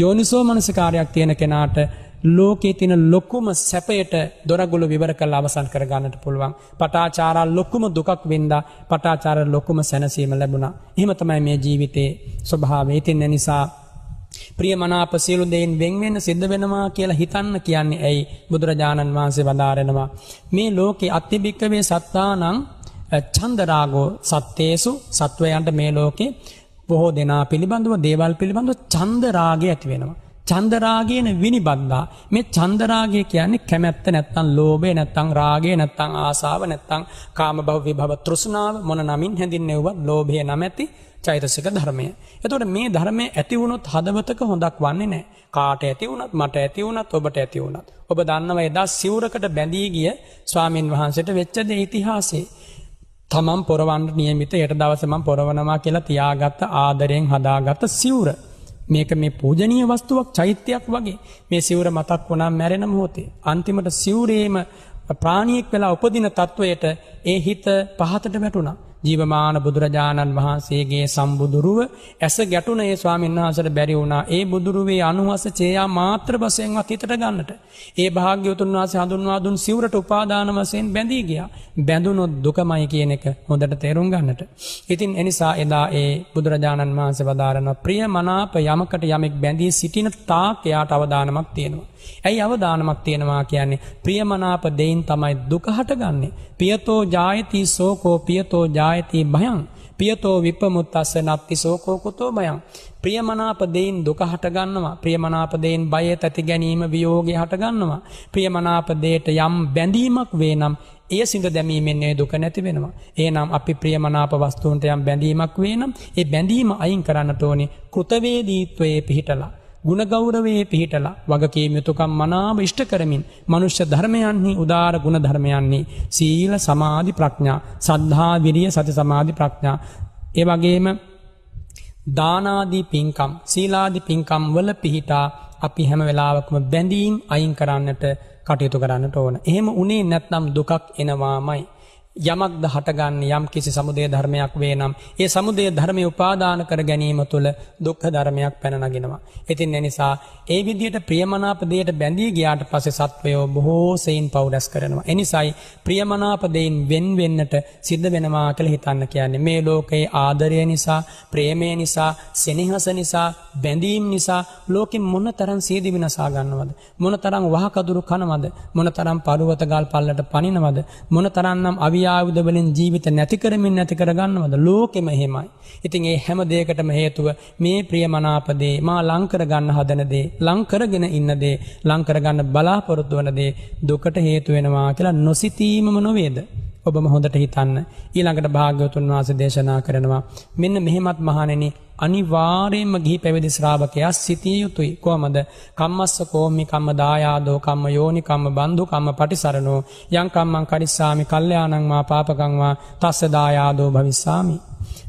යෝනිසෝ මනසකාරයක් තියෙන කෙනාට ලෝකේ තින ලොකුම සැපයට දොරගුල විවර කල් අවසන් කරගන්නට පුළුවන්. පටාචාරා ලොකුම දුකක් වෙන්දා පටාචාර ලොකුම සැනසීම ලැබුණා. එහෙම තමයි මේ ජීවිතේ ස්වභාවය. ඉතින් ඒ නිසා ප්‍රිය මනාප සියලු දෙයින් වෙන්වෙන්න සිද්ධ වෙනවා කියලා හිතන්න කියන්නේ ඇයි බුදුරජාණන් වහන්සේ වදාරෙනවා මේ ලෝකේ අතිභික්කවේ සත්තානං චන්දරාගෝ සත්තේසු සත්වයන්ට මේ ලෝකේ බොහෝ දෙනා පිළිබඳව දේවල් පිළිබඳව චන්දරාගය ඇති වෙනවා චන්දරාගයන විනිබන්දා මේ චන්දරාගය කියන්නේ කැමැත්ත නැත්තම් ලෝභය නැත්තම් රාගය නැත්තම් ආසාව නැත්තම් කාම භව විභව තෘෂ්ණාව මොන නමින් හැඳින්වෙවුවත් ලෝභය නැමැති චෛතසික ධර්මය. එතකොට මේ ධර්මය ඇති වුණොත් හදවතක හොඳක් වන්නේ නැහැ. කාට ඇති වුණත් මට ඇති වුණත් ඔබට ඇති වුණත්. ඔබ දන්නවා එදා සිවුරකට බැඳී ගිය ස්වාමින් වහන්සේට වෙච්ච දේ ඉතිහාසයේ තමන් පොරවන්න නියමිත යට දවස මම පොරවනවා කියලා තියාගත්ත ආදරයෙන් හදාගත්ත සිවුර මේක මේ පූජනීය වස්තුවක් චෛත්‍යයක් වගේ මේ සිවුර මතක් වුණා මැරෙන මොහොතේ අන්තිමට සිවුරේම ප්‍රාණියෙක් වෙලා උපදින තත්වයට ඒ හිත පහතට වැටුණා ජීවමාන බුදුරජාණන් වහන්සේගේ සම්බුදුරුව ඇස ගැටුන ඒ ස්වාමීන් වහන්සට බැරි වුණා ඒ බුදුරුවේ අනුවස චේයා මාත්‍ර වසයෙන්වත් හිතට ගන්නට. ඒ භාග්‍යවතුන් වහන්සේ හඳුන්වා දුන් සිවුරට උපාදාන වශයෙන් බැඳී ගියා. බැඳුනොත් දුකමයි කියන එක හොඳට තේරුම් ගන්නට. ඉතින් එනිසා එදා ඒ බුදුරජාණන් වහන්සේ වදාරන ප්‍රිය මනාප යමකට යමෙක් බැඳී සිටින තාක් එයාට අවදානමක් තියෙනවා. ඇයි අවදානමක් තියෙනවා කියන්නේ ප්‍රියමනාප දෙයින් තමයි දුක හටගන්නේ. පියතෝ ජායති සෝකෝ පියතෝ ජා ජායති භයං පියතෝ විපමුත්තස්ස නත්ති සෝකෝ කුතෝ භයං ප්‍රියමනාප දෙයින් දුක හට ගන්නවා ප්‍රියමනාප දෙයින් බය තැති ගැනීම වියෝගය හට ගන්නවා ප්‍රියමනාප දෙයට යම් බැඳීමක් වේනම් එය සිඳ දැමීමෙන් ඒ දුක නැති වෙනවා එහෙනම් අපි ප්‍රියමනාප වස්තුන්ට යම් බැඳීමක් වේනම් ඒ බැඳීම අයින් කරන්නට ඕනේ කෘතවේදීත්වයේ පිහිටලා ගුණගෞරවයේ පිහිටලා වගකීම් යුතුකම් මනාව ඉෂ්ට කරමින් මනුෂ්‍ය ධර්මයන්හි උදාර ගුණ ධර්මයන්හි සීල සමාධි ප්‍රඥා සද්ධා විරිය සති සමාධි ප්‍රඥා ඒ වගේම දානාදී පින්කම් සීලාදී පින්කම් වල පිහිටා අපි හැම වෙලාවකම බැඳීම් අයින් කරන්නට කටයුතු කරන්නට ඕන. එහෙම උනේ නැත්නම් දුකක් එනවාමයි. යමක්ද හටගන්න යම් කිසි සමුදය ධර්මයක් වේ නම් ඒ සමුදය ධර්මය උපාදාන කර ගැනීම තුළ දුක්ඛ ධර්මයක් පැනනගෙනවා. ඉතින් එනිසා ඒ විදිහට ප්‍රියමනාප දෙයට බැඳී ගියාට පස්සේ සත්වයෝ බොහෝ සෙයින් පවුඩස් කරනවා. එනිසායි ප්‍රියමනාප දෙයින් වෙන් වෙන්නට සිද්ධ වෙනවා කියලා හිතන්න කියන්නේ. මේ ලෝකයේ ආදරය නිසා, ප්‍රේමය නිසා, සෙනෙහස නිසා, බැඳීම් නිසා ලෝකෙ මොනතරම් සීදි විනාසා ගන්නවද? මොනතරම් වහකදුරු කනවද? මොනතරම් පර්වත ගල් පල්ලට පනිනවද? මොනතරම්නම් අවිය ආයුධවලින් ජීවිත නැති කරමින් නැති කරගන්නවද ලෝකෙම එහෙමයි. ඉතින් ඒ හැම දෙයකටම හේතුව මේ ප්‍රියමනාප දේ මා ලං කරගන්න හදන දේ ලං කරගෙන ඉන්න දේ ලං කරගන්න බලාපොරොත්තු වන දේ දුකට හේතු වෙනවා කියලා නොසිතීමම නොවේද? ඔබම හොඳට හිතන්න ඊළඟට භාග්‍යවතුන් වහන්සේ දේශනා කරනවා මෙන්න මෙහෙමත් මහණෙනි අනිවාර්යයෙන්ම ගිහි පැවිදි ශ්‍රාවකයා සිටිය යුතුයි කොහමද කම්මස්ස කෝමි කම්ම දායාදෝ කම්ම යෝනි කම්ම බන්දු කම්ම පටිසරණෝ යං කම්මං කරිස්සාමි කල්යාණං මා පාපකං වා තස්ස දායාදෝ භවිස්සාමි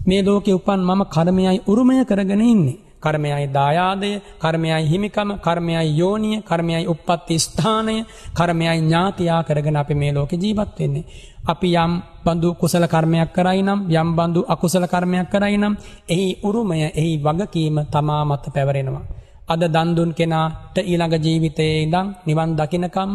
මේ ලෝකේ උපන් මම කර්මයයි උරුමය කරගෙන ඉන්නේ කර්මයයි දායාදය කර්මයයි හිමිකම කර්මයයි යෝනිය කර්මයයි උප්පත්ති ස්ථානය කර්මයයි ඥාතියා කරගෙන අපි මේ ලෝක ජීවත් වෙන්නේ. අපි යම් බඳු කුසල කර්මයක් කරයි නම් යම් බඳු අකුසල කර්මයක් කරයි නම් එහි උරුමය එහි වගකීම තමා මත පැවරෙනවා. අද දන්දුන් කෙනාට ඊළඟ ජීවිතයේ ඉඳං නිවන් දකිනකම්ම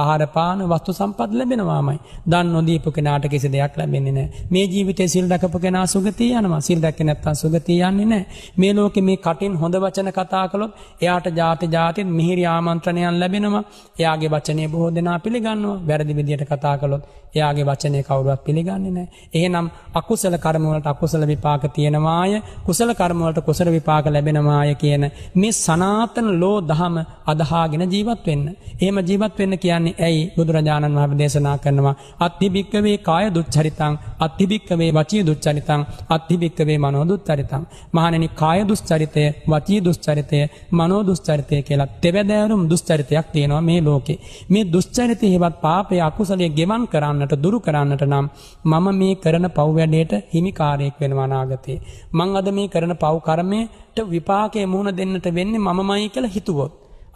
ආහාර පාන වස්තු සම්පත් ලැබෙනවාමයි. දන් නොදීපු කෙනාට කිසි දෙයක් ලැබෙන්නේ නැහැ. මේ ජීවිතේ සිල් රැකපු කෙනා සුගතිය යනවා. සිල් රැකේ නැත්තම් සුගතිය යන්නේ නැහැ. මේ ලෝකේ මේ කටින් හොඳ වචන කතා කළොත් එයාට જાති જાතින් මිහිරි ආමන්ත්‍රණයන් ලැබෙනවා. එයාගේ වචනේ බොහෝ දෙනා පිළිගන්නවා. වැරදි විදියට කතා කළොත් එයාගේ වචනය කවුරුවත් පිළිගන්නේ නැහැ. එහෙනම් අකුසල කර්ම වලට අකුසල විපාක තියෙනවාය, කුසල කර්ම වලට කුසල විපාක ලැබෙනවාය කියන මේ සනාතන ලෝ දහම අදහාගෙන ජීවත් වෙන්න. එහෙම ජීවත් වෙන්න කියන්නේ ඇයි බුදුරජාණන් වහන්සේ දේශනා කරනවා අත්තිබික්කවේ කාය දුච්චරිතං, අත්තිබික්කවේ වචී දුච්චරිතං, අත්තිබික්කවේ මනෝ දුච්චරිතං. මහණෙනි කාය දුස්චරිතය, වචී දුස්චරිතය, මනෝ දුස්චරිතය කියලා තෙවැදෑරුම් දුස්චරිතයක් තියෙනවා මේ ලෝකේ. මේ දුස්චරිතේ හේවත් පාපය අකුසලයේ ගෙවන් කරන්න කරන්නට දුරු කරන්නට නම් මම මේ කරන පව්වැඩයට හිමිකාරයෙක් වෙනවා නාගතේ. මං අද මේ කරන පව් කර්මයට විපාකයේ මුහුණ දෙන්නට වෙන්නේ මමමයි කියලා හිතුවොත්.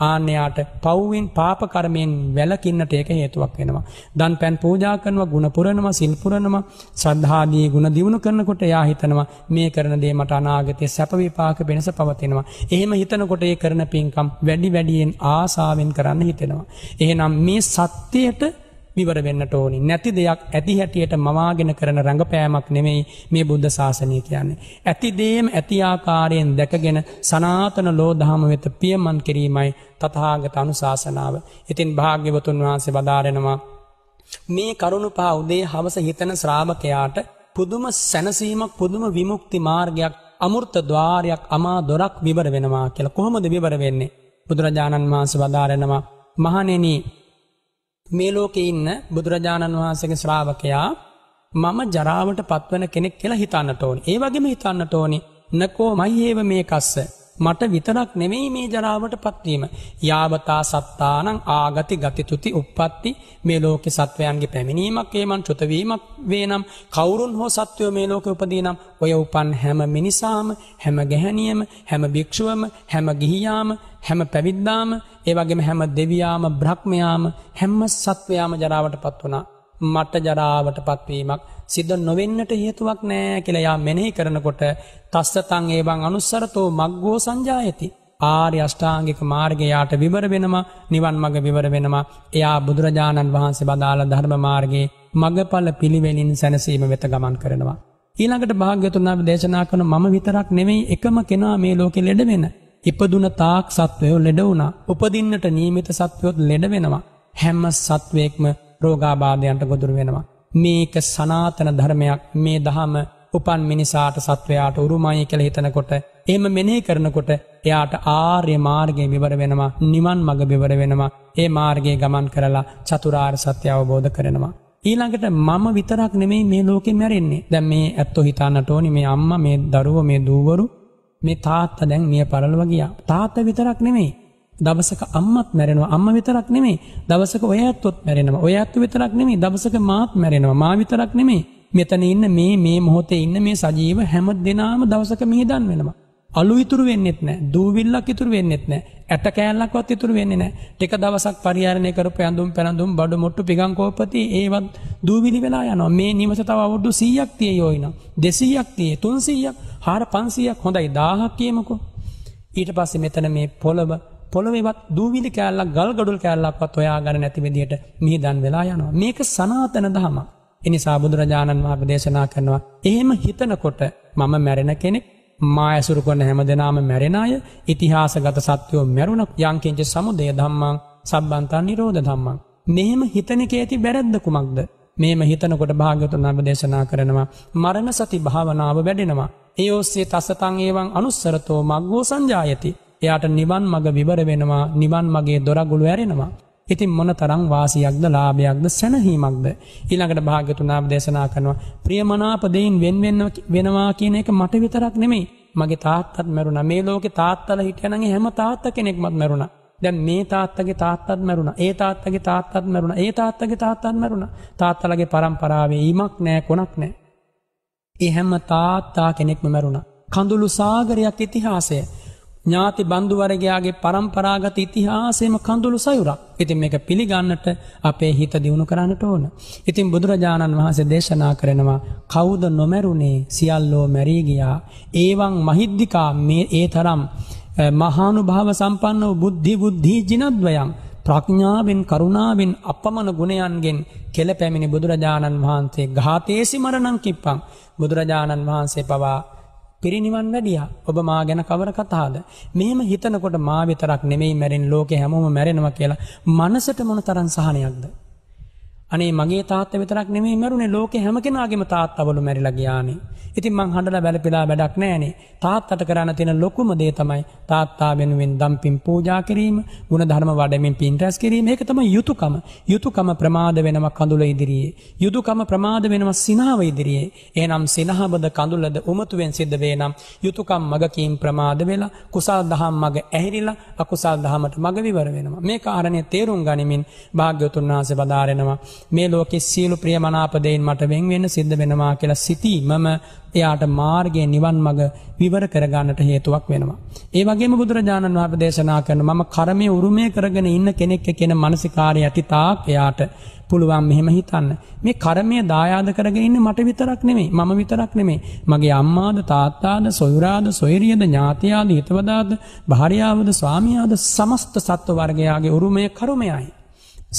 ආන්‍යයාට පව්වෙන් පාප කර්මයෙන් වැලකින්නට ඒක හේතුවක් වෙනවා. දන් පැන් පූජා කරනවා, ಗುಣ පුරනවා, සිල් පුරනවා, ශ්‍රද්ධාදී ಗುಣ දිනු කරනකොට එයා හිතනවා මේ කරන දේ මට අනාගතයේ සැප විපාක වෙනස පවතිනවා. එහෙම හිතනකොට ඒ කරන පින්කම් වැඩි වැඩියෙන් ආසාවෙන් කරන්න හිතෙනවා. එහෙනම් මේ සත්‍යයට විවර වෙන්නට ඕනි. නැති දෙයක් ඇති හැටියට මවාගෙන කරන රඟපෑමක් නෙමෙයි මේ බුද්ධ ශාසනය කියන්නේ. ඇති දේම ඇති ආකාරයෙන් දැකගෙන සනාතන ලෝ දහම වෙත පියමන් කිරීමයි තථාගත අනුශාසනාව. ඉතින් භාග්‍යවතුන් වහන්සේ වදාරනවා මේ කරුණ පහ උදේ හවස හිතන ශ්‍රාවකයාට පුදුම සැනසීමක් පුදුම විමුක්ති මාර්ගයක් අමෘත ద్వාරයක් අමා දොරක් විවර වෙනවා කියලා කොහොමද විවර වෙන්නේ බුදුරජාණන් වහන්සේ වදාරනවා මහණෙනි මේ ලෝකෙ ඉන්න බුදුරජාණන් වහන්සේගේ ශ්‍රාවකයා මම ජරාවට පත්වන කෙනෙක් කියලා හිතන්නට ඕනි. ඒ වගේම හිතන්නට ඕනි. නකෝ මයි ඒව මේ කස්ස මට විතරක් නෙමෙයි මේ ජරාවට පත්වීම. යාවතා සත්තානං ආගති ගතිතුති uppatti මේ ලෝකේ සත්වයන්ගේ පැමිණීමක් හේමන් චුතවීමක් වේනම් කවුරුන් හෝ සත්වයෝ මේ ලෝකේ උපදීනම් ඔය උපන් හැම මිනිසාම හැම ගැහණියම හැම භික්ෂුවම හැම ගිහියාම හැම පැවිද්දාම ඒ වගේම හැම දෙවියාම බ්‍රහ්මයාම හැම සත්වයාම ජරාවට පත් වුණා. මට ජරාවට පත්වීමක් සිද්ධ නොවෙන්නට හේතුවක් නෑ කියලා යා මෙනෙහි කරනකොට තස්සතං ඒවන් අනුස්සරතෝ මග්ගෝ සංජායති ආර්ය අෂ්ටාංගික මාර්ගය යාට විවර වෙනවා නිවන් මඟ විවර වෙනවා එයා බුදුරජාණන් වහන්සේ බදාළ ධර්ම මාර්ගයේ මගඵල පිළිවෙලින් සැනසීම වෙත ගමන් කරනවා ඊළඟට භාග්‍යතුන් වහන්සේ දේශනා කරන මම විතරක් නෙමෙයි එකම කෙනා මේ ලෝකෙ ලෙඩ වෙන ඉපදුන තාක් සත්වයෝ ලෙඩ වුණා. උපදින්නට නියමිත සත්වයොත් ලෙඩ වෙනවා. හැම සත්වයෙක්ම රෝගාබාධයන්ට ගොදුරු වෙනවා. මේක සනාතන ධර්මයක් මේ දහම උපන් මිනිසාට සත්වයාට උරුමයි කළ හිතනකොට එම මෙනේ කරනකොට එයාට ආර්ය මාර්ගය විවර වෙනවා නිවන් මඟ විවර වෙනවා ඒ මාර්ගයේ ගමන් කරලා චතුරාර් සත්‍ය අවබෝධ කරනවා. ඊළඟට මම විතරක් නෙමේ මේ ලෝකෙ මැරෙන්නේ දැම් මේ ඇත්තු හිතාන්නට ඕනි මේ අම්ම මේ දරුව මේ දූවරු මේ තාත්ත දැන් මිය පරලවගිය තාත්ත විතරක් නෙමේ දවසක අම්මත් මැරෙනවා අම්ම විතරක් නෙමෙයි දවසක ඔය ඇත්තොත් මැරෙනවා ඔය ඇත්තු විතරක් නෙමෙයි දවසක මාත් මැරෙනවා මා විතරක් නෙමෙයි මෙතන ඉන්න මේ මේ මොහොතේ ඉන්න මේ සජීව හැම දිනාම දවසක මිහිදන් වෙනවා අලු ඉතුරු වෙන්නෙත් නැහැ දූවිල්ලක් ඉතුරු වෙන්නෙත් නැහැ ඇට කෑල්ලක්වත් ඉතුරු වෙන්නේ නැහැ ටික දවසක් පරිහරණය කරපු ඇඳුම් පැළඳුම් බඩු මුට්ටු පිගම් කෝපති ඒවත් දූවිලි වෙලා යනවා මේ නිවස තව අවුරුදු 100ක් තියෙයෝිනම් 200ක් තියෙ 300ක් 4 500ක් හොඳයි 1000ක් කියමුකෝ ඊට පස්සේ මෙතන මේ පොළව පොළොවේවත් දූවිලි කෑල්ලක් ගල් ගඩුල් කෑල්ලක්වත් හොයාගන්න නැති විදියට මිහිදන් වෙලා යනවා. මේක සනාතන දහම. එනිසා බුදුරජාණන් වහන්සේ දේශනා කරනවා. එහෙම හිතනකොට මම මැරෙන කෙනෙක් මා ඇසුරු කරන හැමදෙනාම මැරෙන අය ඉතිහාසගත සත්‍යෝ මැරුණ යංකින්ච සමුදය ධම්මං සම්බන්තන් නිරෝධ ධම්මං. මෙහෙම හිතන එකේ ඇති වැරද්ද කුමක්ද? මේම හිතනකොට භාග්‍යවතුන් වහන්සේ දේශනා කරනවා මරණ සති භාවනාව වැඩෙනවා. ඒ ඔස්සේ තසතං ඒවං අනුස්සරතෝ මග්ගෝ සංජායති. එයාට නිවන් මග විවර වෙනවා නිවන් මගේ දොරගුළු ඇරෙනවා. ඉතින් මොන තරං වාසියක්ද ලාභයක්ද සැනහීමක්ද. ඊළඟට භාග්‍යතුනාව දේශනා කරනවා. ප්‍රියමනාපදයින් වෙන්වෙන්න වෙනවා කියන එක මට විතරක් නෙමෙයි. මගේ තාත්තත් මැරුණ මේ ලෝකෙ තාත්තල හිටියනගේ හැම තාත්ත කෙනෙක්මත් මැරුණ. දැන් මේ තාත්තගේ තාත්තත් මැරුණ ඒ තාත්තගේ තාත්තත් මැරුණ ඒ තාත්තගේ තාත්තත් මැරුණ තාත්තලගේ පරම්පරාවේ ීමක් නෑ කොනක් නෑ. ඒ හැම තාත්තා කෙනෙක්ම මැරුණ. කඳුළු සාගරයක් ඉතිහාසය ඥාති බන්ධුවරගයාගේ පරම්පරාගත ඉතිහාසේම කඳුළු සයුරක්. ඉතින් මේක පිළිගන්නට අපේ හිත දියුණු කරන්නට ඕන. ඉතින් බුදුරජාණන් වහන්සේ දේශනා කරනවා කවුද නොමැරුණේ සියල්ලෝ මැරී ගියා. ඒවන් මහිද්దికා මේ ඒ තරම් මහානුභාව සම්පන්න වූ බුද්ධි බුද්ධි ජිනද්වයන් ප්‍රඥාවෙන් කරුණාවෙන් අපමණ ගුණයන්ගෙන් කෙල පැමිණි බුදුරජාණන් වහන්සේ ඝාතේසි මරණං කිප්පං බුදුරජාණන් වහන්සේ පවා පිරිනිවන් වැඩියා. ඔබ මා ගැන කවර කතාද? මෙහෙම හිතනකොට මා විතරක් නෙමෙයි මැරෙන්නේ ලෝකේ හැමෝම මැරෙනවා කියලා මනසට මොන තරම් සහනයක්ද? අනේ මගේ තාත්තා විතරක් නෙමෙයි මරුනේ ලෝකේ හැම කෙනාගේම තාත්තවලු මැරිලා ගියානේ. ඉතින් මං හඬලා බැලපෙලා වැඩක් නැහනේ. තාත්තට කරන්න තියෙන ලොකුම දේ තමයි තාත්තා වෙනුවෙන් දම්පින් පූජා කිරීම, ගුණ ධර්ම වඩමින් පින් රැස් කිරීම. ඒක තමයි යුතුයකම. යුතුයකම ප්‍රමාද වෙනව කඳුල ඉදිරියේ. යුතුයකම ප්‍රමාද වෙනව සිනාව ඉදිරියේ. එහෙනම් සිනහබද කඳුලද උමතුවෙන් සිද්ධ වේනම් යුතුයකම් මගකීම් ප්‍රමාද වෙලා කුසල් දහම් මග ඇහිරිලා අකුසල් දහමට මග විවර වෙනවා. මේ කාරණේ තේරුම් ගනිමින් භාග්‍යවතුන් වහන්සේ වදාරනවා මේ ලෝකෙ සියලු ප්‍රියමනාප දෙයින් මට වෙන් වෙන්න සිද්ධ වෙනවා කියලා සිතීමම එයාට මාර්ගයේ නිවන් මඟ විවර කරගන්නට හේතුවක් වෙනවා. ඒ වගේම බුදුරජාණන් වහන්සේ දේශනා කරන මම කර්මයේ උරුමය කරගෙන ඉන්න කෙනෙක් කියන මානසිකාරය යටිතාක් එයාට පුළුවන් මෙහෙම හිතන්න. මේ කර්මය දායාද කරගෙන ඉන්නේ මට විතරක් නෙමෙයි, මම විතරක් නෙමෙයි. මගේ අම්මාද, තාත්තාද, සොයුරාද, සොයරියද, ඥාතියාද, හිතවදාද, භාර්යාවද, ස්වාමියාද සමස්ත සත්ව වර්ගයාගේ උරුමය කර්මයයි.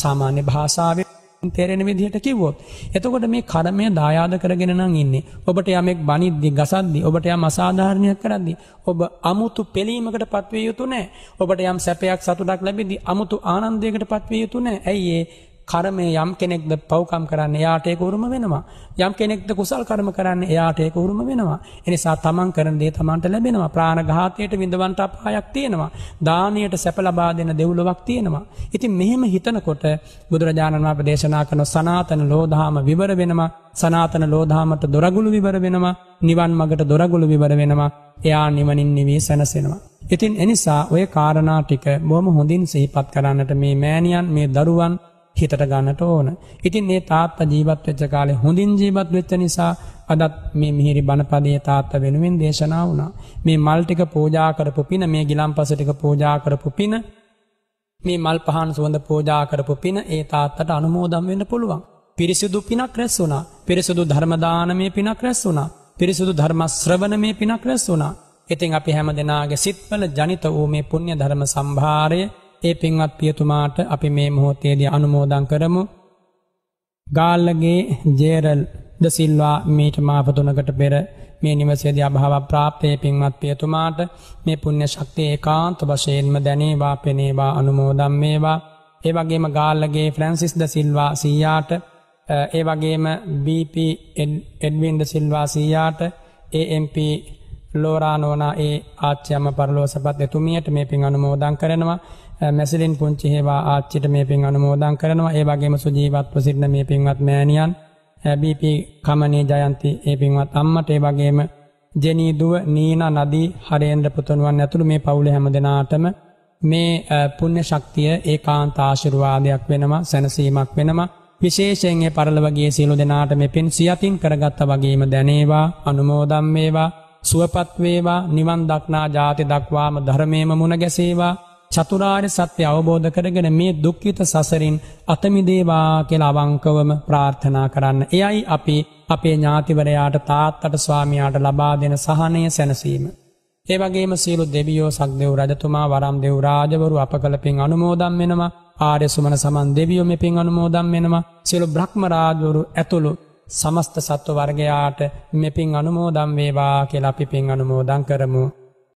සාමාන්‍ය භාෂාවේ තේරෙන විදිහට කිව්වොත්. එතකොට මේ කර්මය දායාද කරගෙන නම් ඉන්නේ. ඔබට යමෙක් බනිද්දි ගසද්දි ඔබට යම් අසාධාරණයක් කරද්දි ඔබ අමුතු පෙලීමකට පත්විය යුතු නැහැ. ඔබට යම් සැපයක් සතුටක් ලැබෙද්දී අමුතු ආනන්දයකට පත්විය යුතු නැහැ. ඇයි ඒ කර්මය යම් කෙනෙක්ද පව්කම් කරන්න එයාට ඒක උරුම වෙනවා. යම් කෙනෙක්ද කුසල් කර්ම කරන්න එයාට ඒක උරුම වෙනවා. එනිසා තමන් කරන දේ තමන්ට ලැබෙනවා. ප්‍රාණඝාතයට විඳවන්ට අපායක් තියෙනවා. දානයට සැප ලබා දෙන දෙව්ලොවක් තියෙනවා. ඉතින් මෙහෙම හිතනකොට බුදුරජාණන් වහන්සේ දේශනා කරන සනාතන ලෝධාම විවර වෙනවා. සනාතන ලෝධාමට දොරගුළු විවර වෙනවා. නිවන් මගට දොරගුළු විවර වෙනවා. එයා නිවනින් නිවී සැනසෙනවා. ඉතින් එනිසා ඔය කාරණා ටික බොහොම හොඳින් සිහිපත් කරන්නට මේ මෑණියන් මේ දරුවන් හිතට ගන්නට ඕන. ඉතින් ඒ තාත්තා ජීවත් වෙච්ච කාලේ හොඳින් ජීවත් වෙච්ච නිසා අදත් මේ මිහිරි බණපදයේ තාත්තා වෙනුවෙන් දේශනා වුණා. මේ මල් ටික පූජා කරපු පින මේ ගිලම්පස ටික පූජා කරපු පින මේ මල් පහන් සුවඳ පූජා කරපු පින ඒ තාත්තට අනුමෝදන් වෙන්න පුළුවන්. පිරිසිදු පිනක් රැස් වුණා. පිරිසිදු ධර්ම දානමේ පිනක් රැස් වුණා. පිරිසිදු ධර්ම ශ්‍රවණමේ පිනක් රැස් වුණා. ඉතින් අපි හැම දෙනාගේ සිත්වල ජනිත වූ මේ පුණ්‍ය ධර්ම සම්භාරය ඒ පින්වත් පියතුමාට අපි මේ මොහොතේදී අනුමෝදන් කරමු. ගාල්ලගේ ජේරල් ද සිල්වා මීට මාපතුනකට පෙර මේ නිවසේදී අභාව ප්‍රාප්තේ පින්වත් පියතුමාට මේ පුණ්‍ය ශක්තිය ඒකාන්ත වශයෙන්ම දැනේවා පෙනේවා අනුමෝදන් වේවා. ඒ වගේම ගාල්ලගේ ෆ්‍රැන්සිස් ද සිල්වා සීයාට ඒ වගේම BP එඩ්වින් ද සිල්වා සීයාට AMP ලෝරානෝනා ඒ ආච්චියම පරලෝසපත් එතුමියට මේ පින් අනුමෝදන් කරනවා මැසිලින් පුංචි හේවා ආච්චිට මේ පින් අනුමෝදන් කරනවා. ඒ වගේම සුජීවත්ව සිටින මේ පින්වත් මෑණියන් බීපී කමනේ ජයන්ති ඒ පින්වත් අම්මට ඒ වගේම ජෙනී දුව නීනා නදී හරේන්ද්‍ර පුතුණුවන් ඇතුළු මේ පවුලේ හැම දෙනාටම මේ පුණ්‍ය ශක්තිය ඒකාන්ත ආශිර්වාදයක් වෙනවා සැනසීමක් වෙනවා විශේෂයෙන් ඒ පරලොවගේ සියලු දෙනාට මේ පින් සියතින් කරගත්තා වගේම දැනේවා අනුමෝදම් වේවා සුවපත් වේවා නිවන් දක්නා ජාති දක්වාම ධර්මයේම මුණ ගැසේවා චතුරාර්ය සත්‍ය අවබෝධ කරගෙන මේ දුක්ඛිත සසරින් අතමිදේවා කියලා අවංකවම ප්‍රාර්ථනා කරන්න. එයයි අපි අපේ ඥාතිවරයාට තාත්තට ස්වාමියාට ලබා දෙන සහනය සැනසීම. ඒ වගේම සියලු දෙවියෝ සක්දෙව් රජතුමා වරම් දෙව් රාජවරු අප කළ පින් අනුමෝදන් වෙනවා. ආර්ය සුමන සමන් දෙවියෝ මේ පින් අනුමෝදන් වෙනවා. සියලු බ්‍රහ්ම රාජවරු ඇතුළු සමස්ත සත්ව වර්ගයාට මෙපින් අනුමෝදම් වේවා කියලා අපි පින් අනුමෝදන් කරමු.